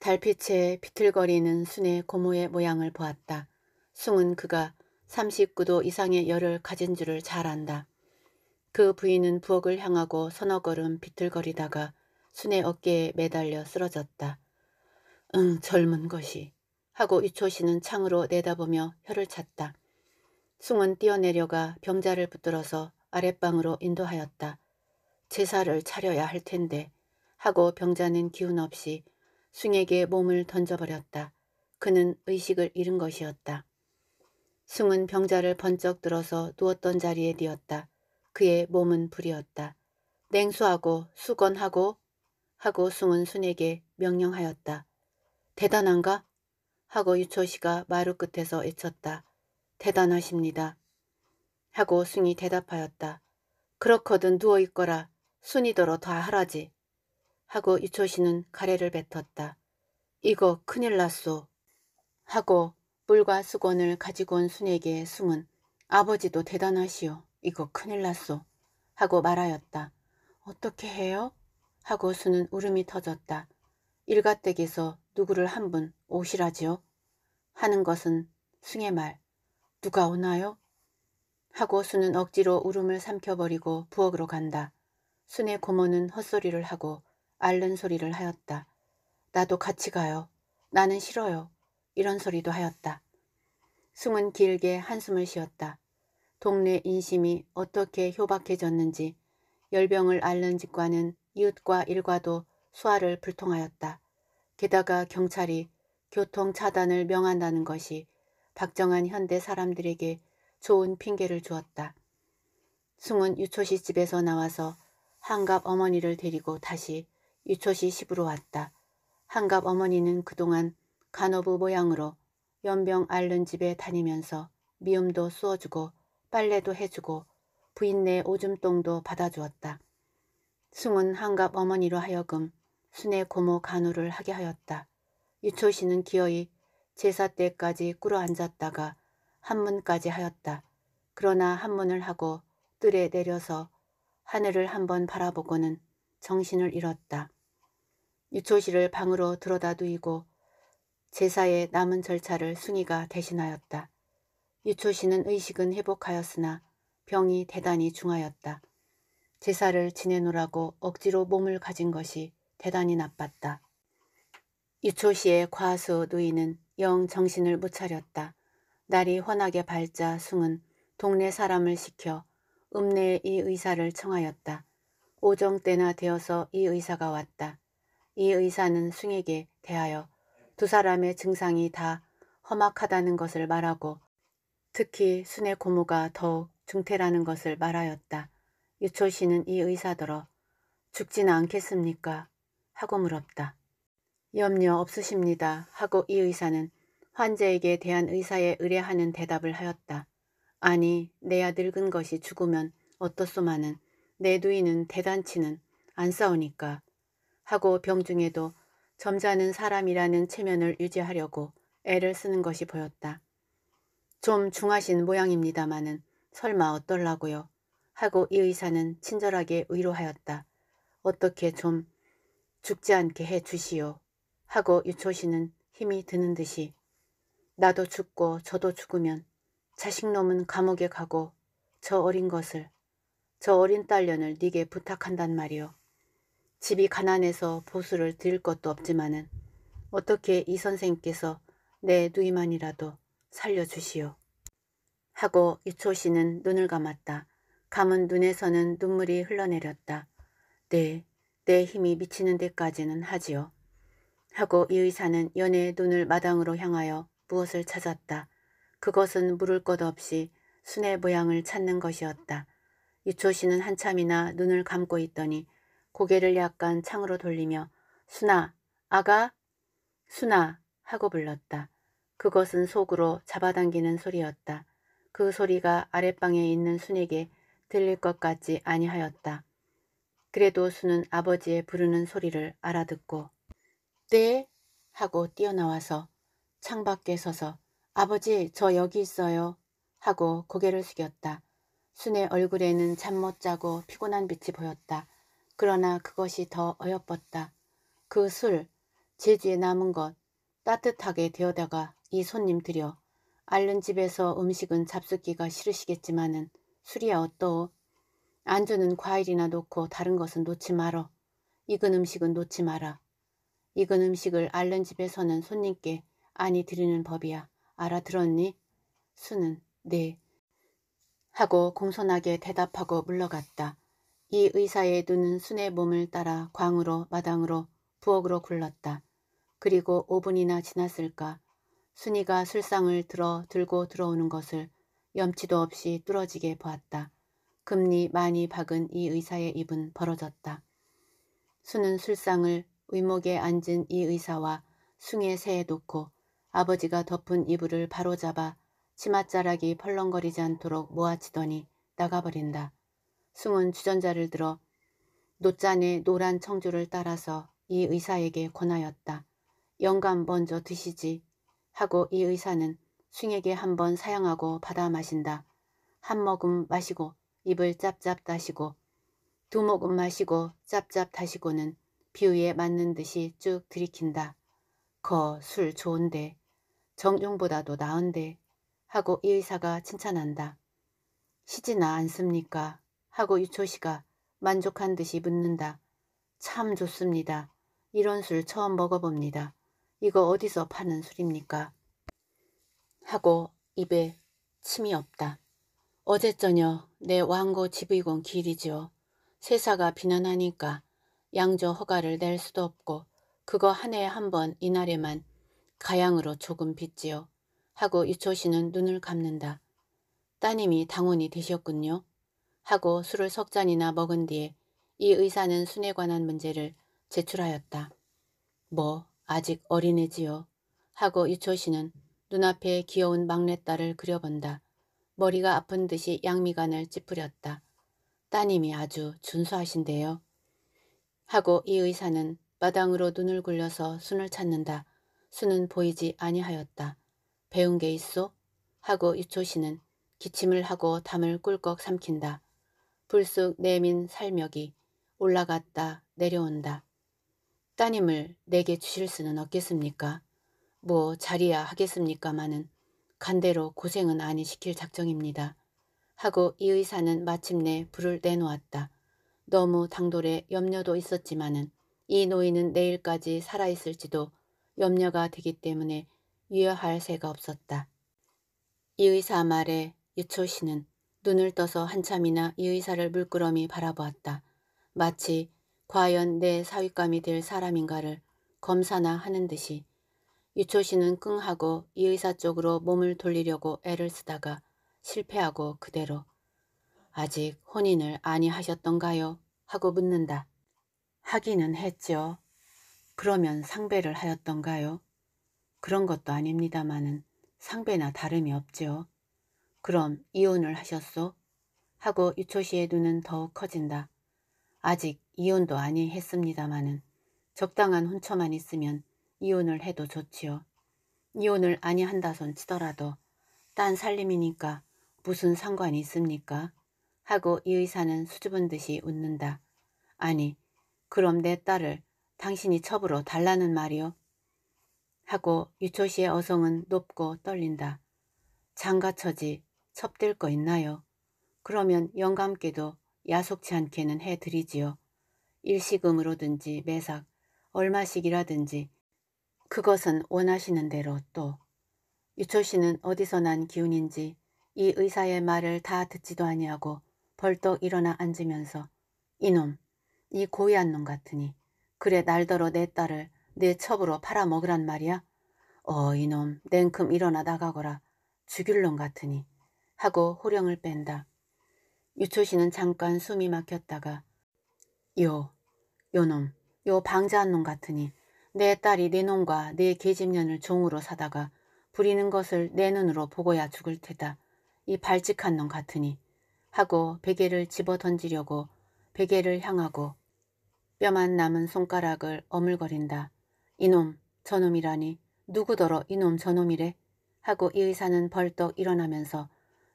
달빛에 비틀거리는 순의 고모의 모양을 보았다. 숭은 그가 39도 이상의 열을 가진 줄을 잘 안다. 그 부인은 부엌을 향하고 서너 걸음 비틀거리다가 순의 어깨에 매달려 쓰러졌다. 응 젊은 것이 하고 유초씨는 창으로 내다보며 혀를 찼다. 숭은 뛰어내려가 병자를 붙들어서 아랫방으로 인도하였다. 제사를 차려야 할 텐데 하고 병자는 기운 없이 숭에게 몸을 던져버렸다. 그는 의식을 잃은 것이었다. 숭은 병자를 번쩍 들어서 누웠던 자리에 뉘었다. 그의 몸은 불이었다. 냉수하고 수건하고 하고 숭은 순에게 명령하였다. 대단한가? 하고 유초씨가 마루 끝에서 외쳤다. 대단하십니다. 하고 숭이 대답하였다. 그렇거든 누워있거라. 순위더로다 하라지. 하고 유초씨는 가래를 뱉었다. 이거 큰일 났소. 하고 물과 수건을 가지고 온 순에게 숭은 아버지도 대단하시오. 이거 큰일 났소. 하고 말하였다. 어떻게 해요? 하고 수는 울음이 터졌다. 일가댁에서 누구를 한 분 오시라지요. 하는 것은 승의 말. 누가 오나요? 하고 수는 억지로 울음을 삼켜버리고 부엌으로 간다. 순의 고모는 헛소리를 하고 앓는 소리를 하였다. 나도 같이 가요. 나는 싫어요. 이런 소리도 하였다. 승은 길게 한숨을 쉬었다. 동네 인심이 어떻게 효박해졌는지 열병을 앓는 집과는 이웃과 일과도 수화를 불통하였다. 게다가 경찰이 교통 차단을 명한다는 것이 박정한 현대 사람들에게 좋은 핑계를 주었다. 숭은 유초씨 집에서 나와서 한갑 어머니를 데리고 다시 유초시 집으로 왔다. 한갑 어머니는 그동안 간호부 모양으로 연병 앓는 집에 다니면서 미음도 쑤어주고 빨래도 해주고 부인네 오줌똥도 받아주었다. 숭은 한갑 어머니로 하여금 순의 고모 간호를 하게 하였다. 유초 씨는 기어이 제사 때까지 꿇어 앉았다가 한문까지 하였다. 그러나 한문을 하고 뜰에 내려서 하늘을 한번 바라보고는 정신을 잃었다. 유초씨를 방으로 들어다 두이고 제사의 남은 절차를 순이가 대신하였다. 유초씨는 의식은 회복하였으나 병이 대단히 중하였다. 제사를 지내노라고 억지로 몸을 가진 것이 대단히 나빴다. 유초씨의 과수 누이는 영 정신을 못 차렸다. 날이 환하게 밝자 숭은 동네 사람을 시켜 읍내에 이 의사를 청하였다. 오정 때나 되어서 이 의사가 왔다. 이 의사는 숭에게 대하여 두 사람의 증상이 다 험악하다는 것을 말하고 특히 순의 고모가 더욱 중태라는 것을 말하였다. 유초 씨는 이 의사더러 죽지는 않겠습니까? 하고 물었다. 염려 없으십니다. 하고 이 의사는 환자에게 대한 의사에 의뢰하는 대답을 하였다. 아니 내야 늙은 것이 죽으면 어떻소마는 내 누이는 대단치는 안 싸우니까 하고 병중에도 점잖은 사람이라는 체면을 유지하려고 애를 쓰는 것이 보였다. 좀 중하신 모양입니다마는 설마 어떨라고요 하고 이 의사는 친절하게 의로하였다. 어떻게 좀 죽지 않게 해 주시오 하고 유초씨는 힘이 드는 듯이 나도 죽고 저도 죽으면 자식놈은 감옥에 가고 저 어린 것을 저 어린 딸년을 네게 부탁한단 말이오. 집이 가난해서 보수를 드릴 것도 없지만은 어떻게 이 선생께서 내 누이만이라도 살려주시오. 하고 유초 씨는 눈을 감았다. 감은 눈에서는 눈물이 흘러내렸다. 네, 내 힘이 미치는 데까지는 하지요. 하고 이 의사는 연애의 눈을 마당으로 향하여 무엇을 찾았다. 그것은 물을 것 없이 순의 모양을 찾는 것이었다. 유초 씨는 한참이나 눈을 감고 있더니 고개를 약간 창으로 돌리며 순아, 아가, 순아 하고 불렀다. 그것은 속으로 잡아당기는 소리였다. 그 소리가 아랫방에 있는 순에게 들릴 것 같지 아니하였다. 그래도 순은 아버지의 부르는 소리를 알아듣고 떼 네 하고 뛰어나와서 창밖에 서서 아버지, 저 여기 있어요. 하고 고개를 숙였다. 순의 얼굴에는 잠 못 자고 피곤한 빛이 보였다. 그러나 그것이 더 어여뻤다. 그 술, 제주에 남은 것, 따뜻하게 데워다가 이 손님 들여. 알른 집에서 음식은 잡숫기가 싫으시겠지만은 술이야 어떠오. 안주는 과일이나 놓고 다른 것은 놓지 마라. 익은 음식은 놓지 마라. 익은 음식을 알른 집에서는 손님께 아니 드리는 법이야. 알아들었니? 수는 네 하고 공손하게 대답하고 물러갔다. 이 의사의 눈은 순의 몸을 따라 광으로 마당으로 부엌으로 굴렀다. 그리고 5분이나 지났을까 순이가 술상을 들어 들고 들어오는 것을 염치도 없이 뚫어지게 보았다. 금리 많이 박은 이 의사의 입은 벌어졌다. 수는 술상을 의목에 앉은 이 의사와 숭의 새에 놓고 아버지가 덮은 이불을 바로잡아 치맛자락이 펄렁거리지 않도록 모아치더니 나가버린다. 숭은 주전자를 들어 노잔의 노란 청주를 따라서 이 의사에게 권하였다. 영감 먼저 드시지 하고 이 의사는 숭에게 한번 사양하고 받아 마신다. 한 모금 마시고 입을 짭짭 다시고 두 모금 마시고 짭짭 다시고는 비위에 맞는 듯이 쭉 들이킨다. 거 술 좋은데 정종보다도 나은데 하고 이 의사가 칭찬한다. 시지나 않습니까? 하고 유초씨가 만족한 듯이 묻는다. 참 좋습니다. 이런 술 처음 먹어봅니다. 이거 어디서 파는 술입니까? 하고 입에 침이 없다. 어제 저녁 내 왕고 집이곤 길이지요. 세사가 비난하니까 양조 허가를 낼 수도 없고 그거 한 해에 한 번 이날에만 가양으로 조금 빗지요. 하고 유초씨는 눈을 감는다. 따님이 당원이 되셨군요. 하고 술을 석 잔이나 먹은 뒤에 이 의사는 순에 관한 문제를 제출하였다. 뭐 아직 어린애지요. 하고 유초씨는 눈앞에 귀여운 막내딸을 그려본다. 머리가 아픈 듯이 양미간을 찌푸렸다. 따님이 아주 준수하신데요. 하고 이 의사는 마당으로 눈을 굴려서 순을 찾는다. 수는 보이지 아니하였다. 배운 게 있소? 하고 유초씨는 기침을 하고 담을 꿀꺽 삼킨다. 불쑥 내민 살며기 올라갔다 내려온다. 따님을 내게 주실 수는 없겠습니까? 뭐 자리야 하겠습니까마는 간대로 고생은 아니 시킬 작정입니다. 하고 이 의사는 마침내 불을 내놓았다. 너무 당돌에 염려도 있었지만은 이 노인은 내일까지 살아있을지도 염려가 되기 때문에 유여할 새가 없었다. 이 의사 말에 유초 씨는 눈을 떠서 한참이나 이 의사를 물끄러미 바라보았다. 마치 과연 내 사윗감이 될 사람인가를 검사나 하는 듯이 유초 씨는 끙 하고 이 의사 쪽으로 몸을 돌리려고 애를 쓰다가 실패하고 그대로 아직 혼인을 아니 하셨던가요? 하고 묻는다. 하기는 했죠 그러면 상배를 하였던가요? 그런 것도 아닙니다마는 상배나 다름이 없지요. 그럼 이혼을 하셨소? 하고 유초씨의 눈은 더욱 커진다. 아직 이혼도 아니 했습니다마는 적당한 혼처만 있으면 이혼을 해도 좋지요. 이혼을 아니 한다손 치더라도 딴 살림이니까 무슨 상관이 있습니까? 하고 이 의사는 수줍은 듯이 웃는다. 아니 그럼 내 딸을 당신이 첩으로 달라는 말이요. 하고 유초 시의 어성은 높고 떨린다. 장가처지 첩될 거 있나요? 그러면 영감께도 야속치 않게는 해드리지요. 일시금으로든지 매삭, 얼마씩이라든지 그것은 원하시는 대로 또. 유초 씨는 어디서 난 기운인지 이 의사의 말을 다 듣지도 아니하고 벌떡 일어나 앉으면서 이놈, 이 고의한 놈 같으니 그래 날더러 내 딸을 내 첩으로 팔아먹으란 말이야? 어 이놈 냉큼 일어나 나가거라. 죽일 놈 같으니. 하고 호령을 뺀다. 유초씨는 잠깐 숨이 막혔다가 요, 요놈, 요 방자한 놈 같으니 내 딸이 내 놈과 내 계집년을 종으로 사다가 부리는 것을 내 눈으로 보고야 죽을 테다. 이 발칙한 놈 같으니 하고 베개를 집어 던지려고 베개를 향하고 뼈만 남은 손가락을 어물거린다. 이놈 저놈이라니 누구더러 이놈 저놈이래 하고 이 의사는 벌떡 일어나면서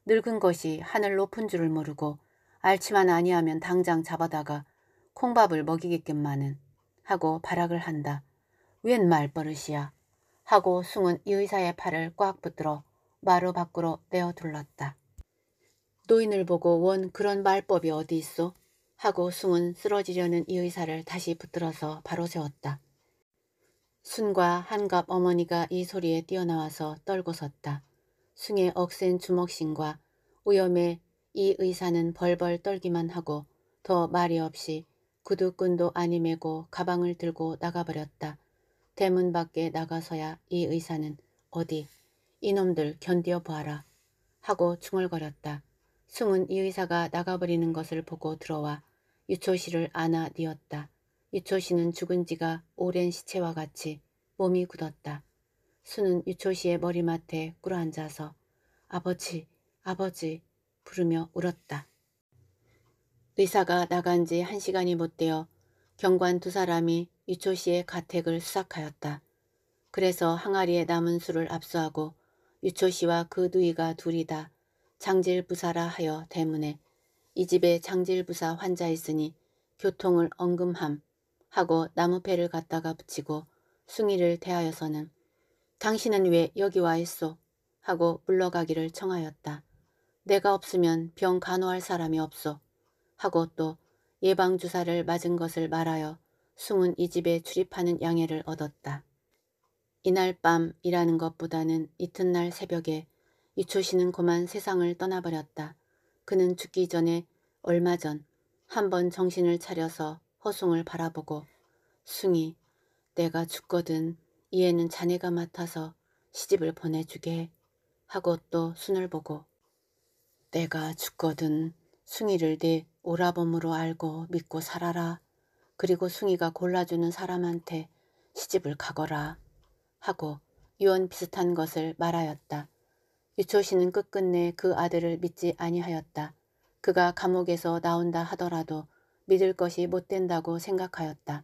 늙은 것이 하늘 높은 줄을 모르고 알지만 아니하면 당장 잡아다가 콩밥을 먹이겠겠만은 하고 발악을 한다. 웬 말버릇이야 하고 숭은 이 의사의 팔을 꽉 붙들어 마루 밖으로 내어 둘렀다. 노인을 보고 원 그런 말법이 어디 있어? 하고 숭은 쓰러지려는 이 의사를 다시 붙들어서 바로 세웠다. 순과 한갑 어머니가 이 소리에 뛰어나와서 떨고 섰다. 숭의 억센 주먹신과 우염에이 의사는 벌벌 떨기만 하고 더 말이 없이 구두끈도 아니 메고 가방을 들고 나가버렸다. 대문 밖에 나가서야 이 의사는 어디 이놈들 견디어 보아라 하고 중얼거렸다. 숭은 이 의사가 나가버리는 것을 보고 들어와 유초씨를 안아 뉘었다. 유초씨는 죽은 지가 오랜 시체와 같이 몸이 굳었다. 수는 유초씨의 머리맡에 꿇어앉아서 아버지, 아버지 부르며 울었다. 의사가 나간 지 한 시간이 못 되어 경관 두 사람이 유초씨의 가택을 수색하였다. 그래서 항아리에 남은 술을 압수하고 유초씨와 그 누이가 둘이 다 장질 부사라 하여 대문에 이 집에 장질부사 환자 있으니 교통을 언금함 하고 나무패를 갖다가 붙이고 숭이를 대하여서는 당신은 왜 여기 와 있소? 하고 물러가기를 청하였다. 내가 없으면 병 간호할 사람이 없소. 하고 또 예방주사를 맞은 것을 말하여 숭은 이 집에 출입하는 양해를 얻었다. 이날 밤 일하는 것보다는 이튿날 새벽에 이초씨는 그만 세상을 떠나버렸다. 그는 죽기 전에 얼마 전 한번 정신을 차려서 허숭을 바라보고 숭이 내가 죽거든 이에는 자네가 맡아서 시집을 보내주게 하고 또 순을 보고 내가 죽거든 숭이를 내 오라범으로 알고 믿고 살아라. 그리고 숭이가 골라주는 사람한테 시집을 가거라 하고 유언 비슷한 것을 말하였다. 유초씨는 끝끝내 그 아들을 믿지 아니하였다. 그가 감옥에서 나온다 하더라도 믿을 것이 못 된다고 생각하였다.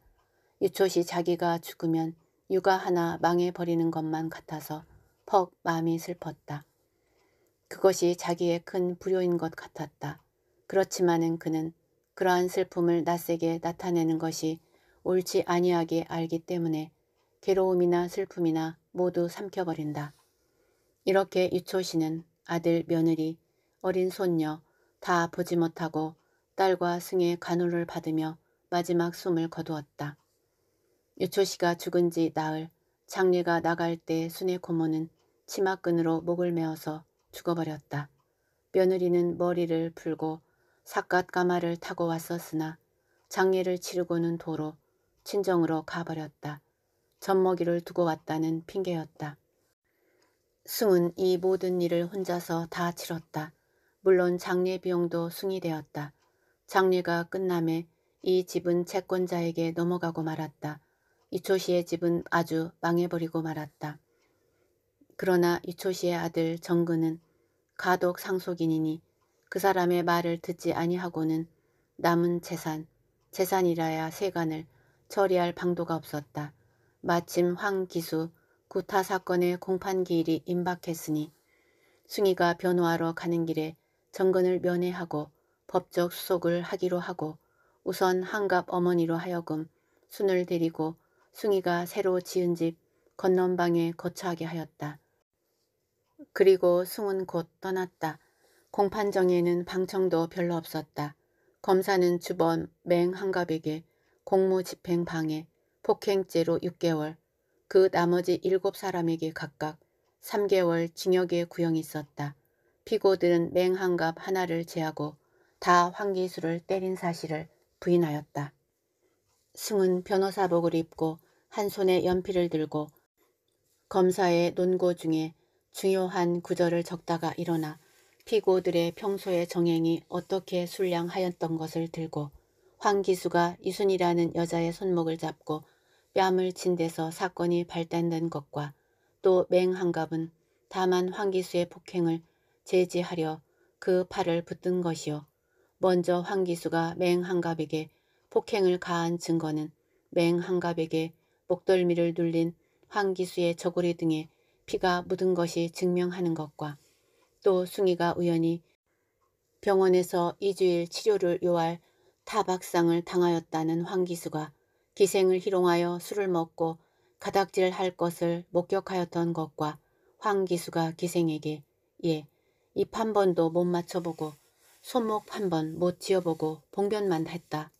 유초씨 자기가 죽으면 육아 하나 망해버리는 것만 같아서 퍽 마음이 슬펐다. 그것이 자기의 큰 불효인 것 같았다. 그렇지만은 그는 그러한 슬픔을 낯세게 나타내는 것이 옳지 아니하게 알기 때문에 괴로움이나 슬픔이나 모두 삼켜버린다. 이렇게 유초씨는 아들, 며느리, 어린 손녀 다 보지 못하고 딸과 승의 간호를 받으며 마지막 숨을 거두었다. 유초씨가 죽은 지 나흘 장례가 나갈 때 순의 고모는 치마끈으로 목을 메어서 죽어버렸다. 며느리는 머리를 풀고 삿갓 가마를 타고 왔었으나 장례를 치르고는 도로 친정으로 가버렸다. 젖먹이를 두고 왔다는 핑계였다. 승은이 모든 일을 혼자서 다 치렀다. 물론 장례 비용도 승이 되었다. 장례가 끝남에 이 집은 채권자에게 넘어가고 말았다. 이초 시의 집은 아주 망해버리고 말았다. 그러나 이초 시의 아들 정근은 가독 상속인이니 그 사람의 말을 듣지 아니하고는 남은 재산, 재산이라야 세관을 처리할 방도가 없었다. 마침 황기수 구타 사건의 공판기일이 임박했으니 승희가 변호하러 가는 길에 정근을 면회하고 법적 수속을 하기로 하고 우선 한갑 어머니로 하여금 순을 데리고 승희가 새로 지은 집 건넌방에 거처하게 하였다. 그리고 승은 곧 떠났다. 공판정에는 방청도 별로 없었다. 검사는 주번 맹 한갑에게 공무집행 방해, 폭행죄로 6개월, 그 나머지 일곱 사람에게 각각 3개월 징역의 구형이 있었다. 피고들은 맹한갑 하나를 제하고 다 황기수를 때린 사실을 부인하였다. 승은 변호사복을 입고 한 손에 연필을 들고 검사의 논고 중에 중요한 구절을 적다가 일어나 피고들의 평소의 정행이 어떻게 술량하였던 것을 들고 황기수가 이순이라는 여자의 손목을 잡고 뺨을 친 데서 사건이 발단된 것과 또 맹한갑은 다만 황기수의 폭행을 제지하려 그 팔을 붙든 것이요. 먼저 황기수가 맹한갑에게 폭행을 가한 증거는 맹한갑에게 목덜미를 눌린 황기수의 저고리 등에 피가 묻은 것이 증명하는 것과 또 숭이가 우연히 병원에서 2주일 치료를 요할 타박상을 당하였다는 황기수가 기생을 희롱하여 술을 먹고 가닥질할 것을 목격하였던 것과 황기수가 기생에게 예, 입 한 번도 못 맞춰보고 손목 한 번 못 지어보고 봉변만 했다.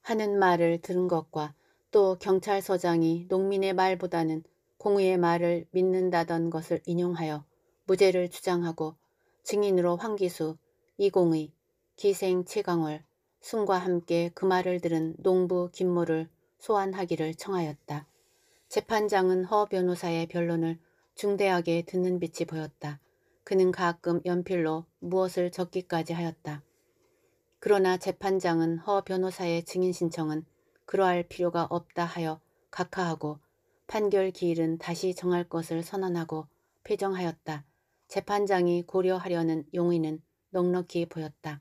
하는 말을 들은 것과 또 경찰서장이 농민의 말보다는 공의의 말을 믿는다던 것을 인용하여 무죄를 주장하고 증인으로 황기수, 이공의, 기생 최강을 승과 함께 그 말을 들은 농부 김모를 소환하기를 청하였다. 재판장은 허 변호사의 변론을 중대하게 듣는 빛이 보였다. 그는 가끔 연필로 무엇을 적기까지 하였다. 그러나 재판장은 허 변호사의 증인 신청은 그러할 필요가 없다 하여 각하하고 판결 기일은 다시 정할 것을 선언하고 폐정하였다. 재판장이 고려하려는 용의는 넉넉히 보였다.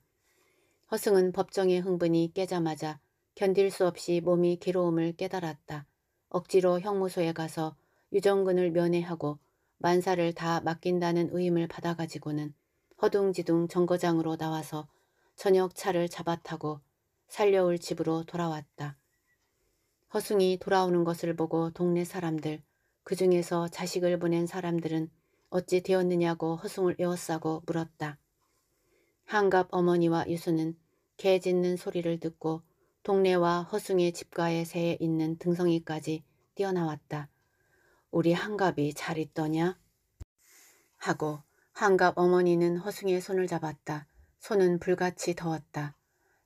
허승은 법정의 흥분이 깨자마자 견딜 수 없이 몸이 괴로움을 깨달았다. 억지로 형무소에 가서 유정근을 면회하고 만사를 다 맡긴다는 의임을 받아가지고는 허둥지둥 정거장으로 나와서 저녁 차를 잡아타고 살려올 집으로 돌아왔다. 허승이 돌아오는 것을 보고 동네 사람들, 그 중에서 자식을 보낸 사람들은 어찌 되었느냐고 허승을 에워싸고 물었다. 한갑 어머니와 유수는 개 짖는 소리를 듣고 동네와 허숭의집가에 새에 있는 등성이까지 뛰어나왔다. 우리 한갑이 잘 있더냐? 하고 한갑 어머니는 허숭의 손을 잡았다. 손은 불같이 더웠다.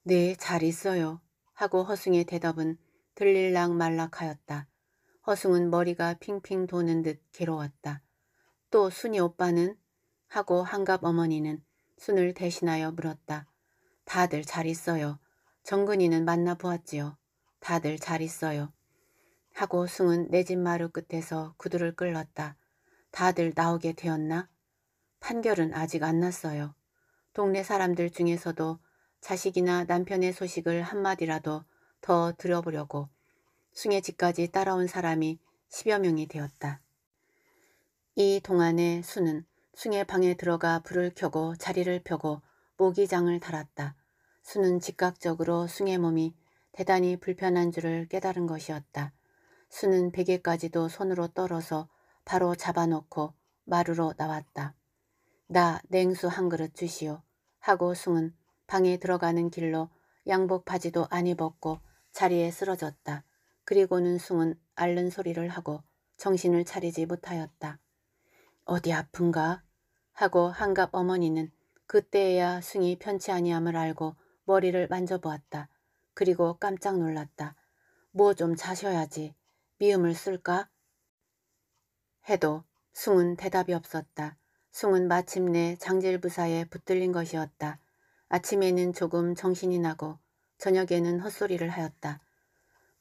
네, 잘 있어요. 하고 허숭의 대답은 들릴락 말락하였다. 허숭은 머리가 핑핑 도는 듯 괴로웠다. 또 순이 오빠는? 하고 한갑 어머니는 순을 대신하여 물었다. 다들 잘 있어요. 정근이는 만나 보았지요. 다들 잘 있어요. 하고 숭은 내 집 마루 끝에서 구두를 끌렀다. 다들 나오게 되었나? 판결은 아직 안 났어요. 동네 사람들 중에서도 자식이나 남편의 소식을 한마디라도 더 들어보려고 숭의 집까지 따라온 사람이 십여 명이 되었다. 이 동안에 수은 숭의 방에 들어가 불을 켜고 자리를 펴고 모기장을 달았다. 수는 즉각적으로 숭의 몸이 대단히 불편한 줄을 깨달은 것이었다. 수는 베개까지도 손으로 떨어서 바로 잡아놓고 마루로 나왔다. 나 냉수 한 그릇 주시오. 하고 숭은 방에 들어가는 길로 양복 바지도 안 입었고 자리에 쓰러졌다. 그리고는 숭은 앓는 소리를 하고 정신을 차리지 못하였다. 어디 아픈가? 하고 한갑 어머니는 그때에야 숭이 편치 아니함을 알고 머리를 만져보았다. 그리고 깜짝 놀랐다. 뭐 좀 자셔야지. 미음을 쓸까? 해도 숭은 대답이 없었다. 숭은 마침내 장질부사에 붙들린 것이었다. 아침에는 조금 정신이 나고 저녁에는 헛소리를 하였다.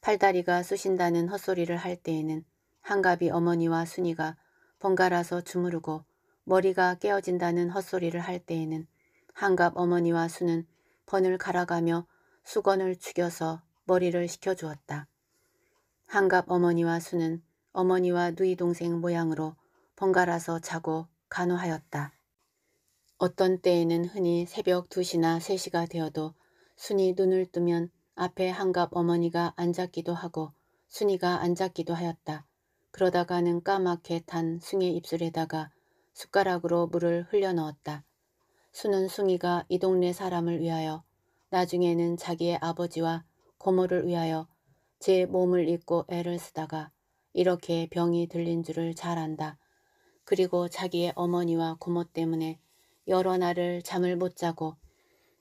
팔다리가 쑤신다는 헛소리를 할 때에는 한갑이 어머니와 순이가 번갈아서 주무르고 머리가 깨어진다는 헛소리를 할 때에는 한갑 어머니와 수는 번을 갈아가며 수건을 죽여서 머리를 식혀주었다. 한갑 어머니와 수는 어머니와 누이 동생 모양으로 번갈아서 자고 간호하였다. 어떤 때에는 흔히 새벽 2시나 3시가 되어도 순이 눈을 뜨면 앞에 한갑 어머니가 앉았기도 하고 순이가 앉았기도 하였다. 그러다가는 까맣게 탄숭의 입술에다가 숟가락으로 물을 흘려넣었다. 수는 숭이가 이 동네 사람을 위하여 나중에는 자기의 아버지와 고모를 위하여 제 몸을 잊고 애를 쓰다가 이렇게 병이 들린 줄을 잘 안다. 그리고 자기의 어머니와 고모 때문에 여러 날을 잠을 못 자고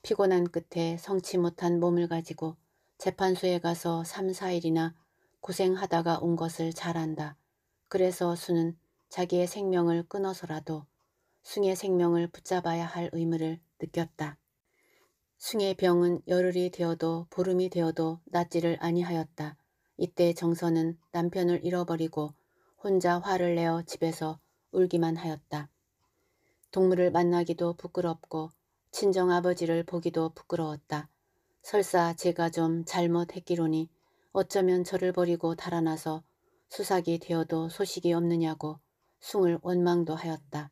피곤한 끝에 성치 못한 몸을 가지고 재판소에 가서 3, 4일이나 고생하다가 온 것을 잘 안다. 그래서 수는 자기의 생명을 끊어서라도 숭의 생명을 붙잡아야 할 의무를 느꼈다. 숭의 병은 열흘이 되어도 보름이 되어도 낫지를 아니하였다. 이때 정서는 남편을 잃어버리고 혼자 화를 내어 집에서 울기만 하였다. 동물을 만나기도 부끄럽고 친정아버지를 보기도 부끄러웠다. 설사 제가 좀 잘못했기로니 어쩌면 저를 버리고 달아나서 수삭이 되어도 소식이 없느냐고 숭을 원망도 하였다.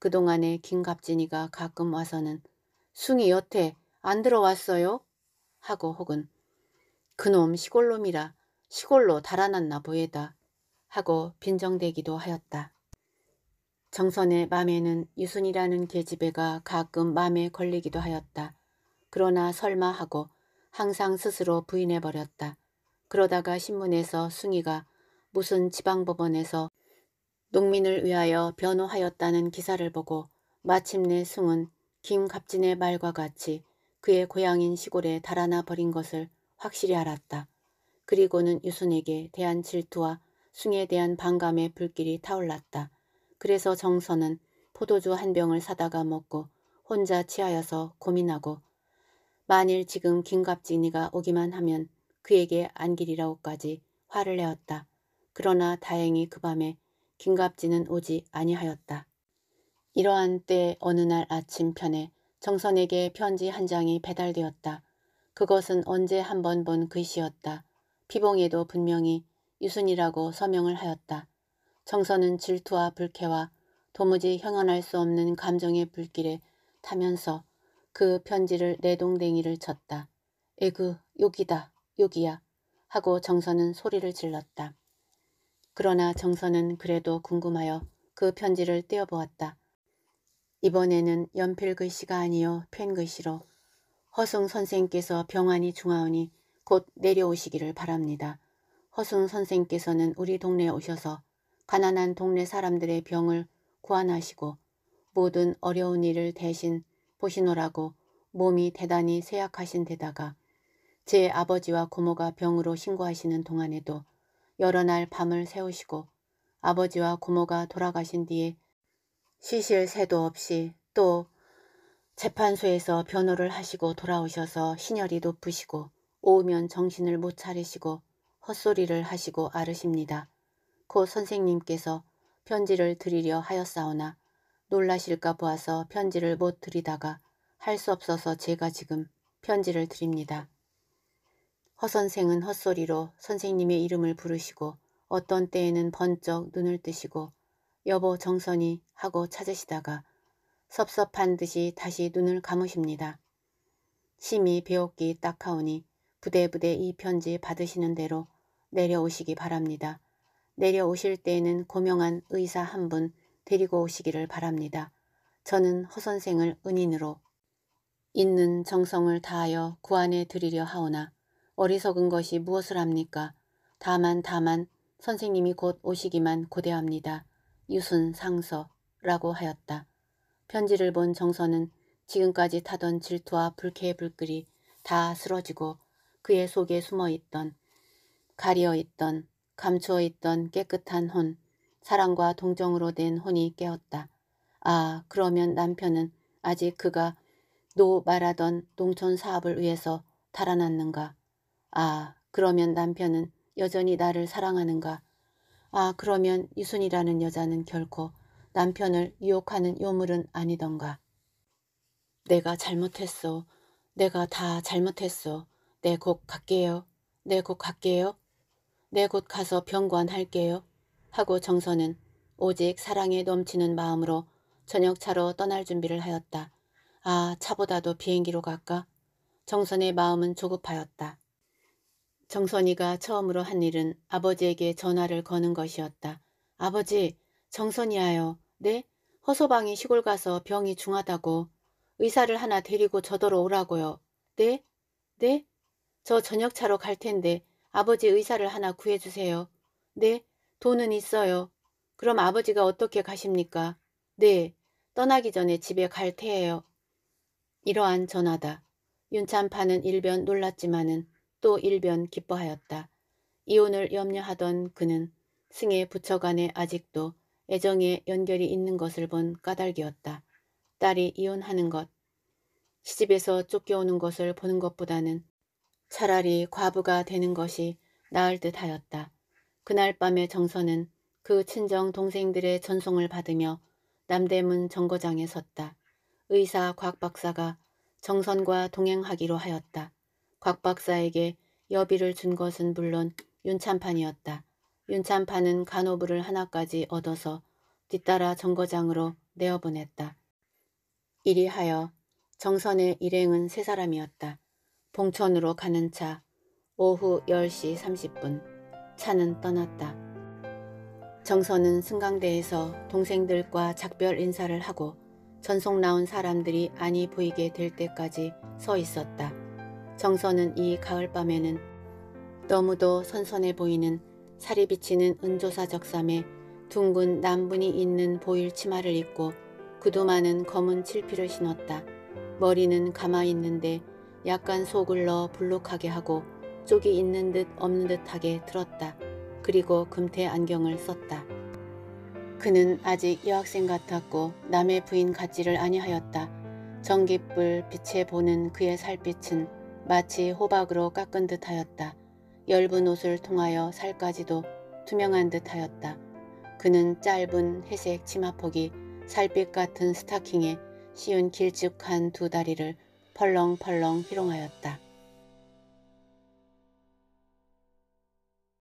그동안에 김갑진이가 가끔 와서는 숭이 여태 안 들어왔어요? 하고 혹은 그놈 시골놈이라 시골로 달아났나 보이다 하고 빈정대기도 하였다. 정선의 맘에는 유순이라는 계집애가 가끔 맘에 걸리기도 하였다. 그러나 설마 하고 항상 스스로 부인해버렸다. 그러다가 신문에서 숭이가 무슨 지방법원에서 농민을 위하여 변호하였다는 기사를 보고 마침내 숭은 김갑진의 말과 같이 그의 고향인 시골에 달아나 버린 것을 확실히 알았다. 그리고는 유순에게 대한 질투와 숭에 대한 반감의 불길이 타올랐다. 그래서 정선은 포도주 한 병을 사다가 먹고 혼자 취하여서 고민하고 만일 지금 김갑진이가 오기만 하면 그에게 안길이라고까지 화를 내었다. 그러나 다행히 그 밤에 김갑진은 오지 아니하였다. 이러한 때 어느 날 아침 편에 정선에게 편지 한 장이 배달되었다. 그것은 언제 한 번 본 글씨였다. 피봉에도 분명히 유순이라고 서명을 하였다. 정선은 질투와 불쾌와 도무지 형언할 수 없는 감정의 불길에 타면서 그 편지를 내동댕이를 쳤다. 에그, 욕이다, 욕이야. 하고 정선은 소리를 질렀다. 그러나 정선은 그래도 궁금하여 그 편지를 떼어보았다. 이번에는 연필 글씨가 아니요 펜 글씨로 허승 선생께서 병환이 중하오니 곧 내려오시기를 바랍니다. 허승 선생께서는 우리 동네에 오셔서 가난한 동네 사람들의 병을 구안하시고 모든 어려운 일을 대신 보시노라고 몸이 대단히 쇠약하신 데다가 제 아버지와 고모가 병으로 신고하시는 동안에도 여러 날 밤을 새우시고 아버지와 고모가 돌아가신 뒤에 시실 새도 없이 또 재판소에서 변호를 하시고 돌아오셔서 신혈이 높으시고 오우면 정신을 못 차리시고 헛소리를 하시고 아르십니다. 고 선생님께서 편지를 드리려 하였사오나 놀라실까 보아서 편지를 못 드리다가 할 수 없어서 제가 지금 편지를 드립니다. 허선생은 헛소리로 선생님의 이름을 부르시고 어떤 때에는 번쩍 눈을 뜨시고 여보 정선이 하고 찾으시다가 섭섭한 듯이 다시 눈을 감으십니다. 심히 배웠기 딱하오니 부대부대 이 편지 받으시는 대로 내려오시기 바랍니다. 내려오실 때에는 고명한 의사 한 분 데리고 오시기를 바랍니다. 저는 허선생을 은인으로 있는 정성을 다하여 구안해 드리려 하오나 어리석은 것이 무엇을 합니까? 다만 다만 선생님이 곧 오시기만 고대합니다. 유순 상서라고 하였다. 편지를 본정서는 지금까지 타던 질투와 불쾌의 불길이 다 쓰러지고 그의 속에 숨어있던 가려있던 감추어있던 깨끗한 혼 사랑과 동정으로 된 혼이 깨었다. 아 그러면 남편은 아직 그가 노 말하던 농촌 사업을 위해서 달아났는가 아, 그러면 남편은 여전히 나를 사랑하는가? 아, 그러면 유순이라는 여자는 결코 남편을 유혹하는 요물은 아니던가? 내가 잘못했어. 내가 다 잘못했어. 내곳 갈게요. 내곳 갈게요. 내곳 가서 병관할게요. 하고 정선은 오직 사랑에 넘치는 마음으로 저녁차로 떠날 준비를 하였다. 아, 차보다도 비행기로 갈까? 정선의 마음은 조급하였다. 정선이가 처음으로 한 일은 아버지에게 전화를 거는 것이었다. 아버지, 정선이야요. 네? 허소방이 시골 가서 병이 중하다고. 의사를 하나 데리고 저더러 오라고요. 네? 네? 저 저녁차로 갈 텐데 아버지 의사를 하나 구해주세요. 네? 돈은 있어요. 그럼 아버지가 어떻게 가십니까? 네. 떠나기 전에 집에 갈 테예요. 이러한 전화다. 윤찬파는 일변 놀랐지만은 또 일변 기뻐하였다. 이혼을 염려하던 그는 승의 부처 간에 아직도 애정의 연결이 있는 것을 본 까닭이었다. 딸이 이혼하는 것, 시집에서 쫓겨오는 것을 보는 것보다는 차라리 과부가 되는 것이 나을 듯 하였다. 그날 밤의 정선은 그 친정 동생들의 전송을 받으며 남대문 정거장에 섰다. 의사 곽 박사가 정선과 동행하기로 하였다. 곽 박사에게 여비를 준 것은 물론 윤찬판이었다. 윤찬판은 간호부를 하나까지 얻어서 뒤따라 정거장으로 내어보냈다. 이리하여 정선의 일행은 세 사람이었다. 봉천으로 가는 차 오후 10시 30분 차는 떠났다. 정선은 승강대에서 동생들과 작별 인사를 하고 전속 나온 사람들이 안이 보이게 될 때까지 서 있었다. 정선은 이 가을밤에는 너무도 선선해 보이는 살이 비치는 은조사 적삼에 둥근 남분이 있는 보일 치마를 입고 그도 마는 검은 칠피를 신었다. 머리는 가만 있는데 약간 속을 넣어 불룩하게 하고 쪽이 있는 듯 없는 듯하게 들었다. 그리고 금태 안경을 썼다. 그는 아직 여학생 같았고 남의 부인 같지를 아니하였다. 전깃불 빛에 보는 그의 살빛은 마치 호박으로 깎은 듯 하였다. 엷은 옷을 통하여 살까지도 투명한 듯 하였다. 그는 짧은 회색 치마폭이 살빛 같은 스타킹에 씌운 길쭉한 두 다리를 펄렁펄렁 희롱하였다.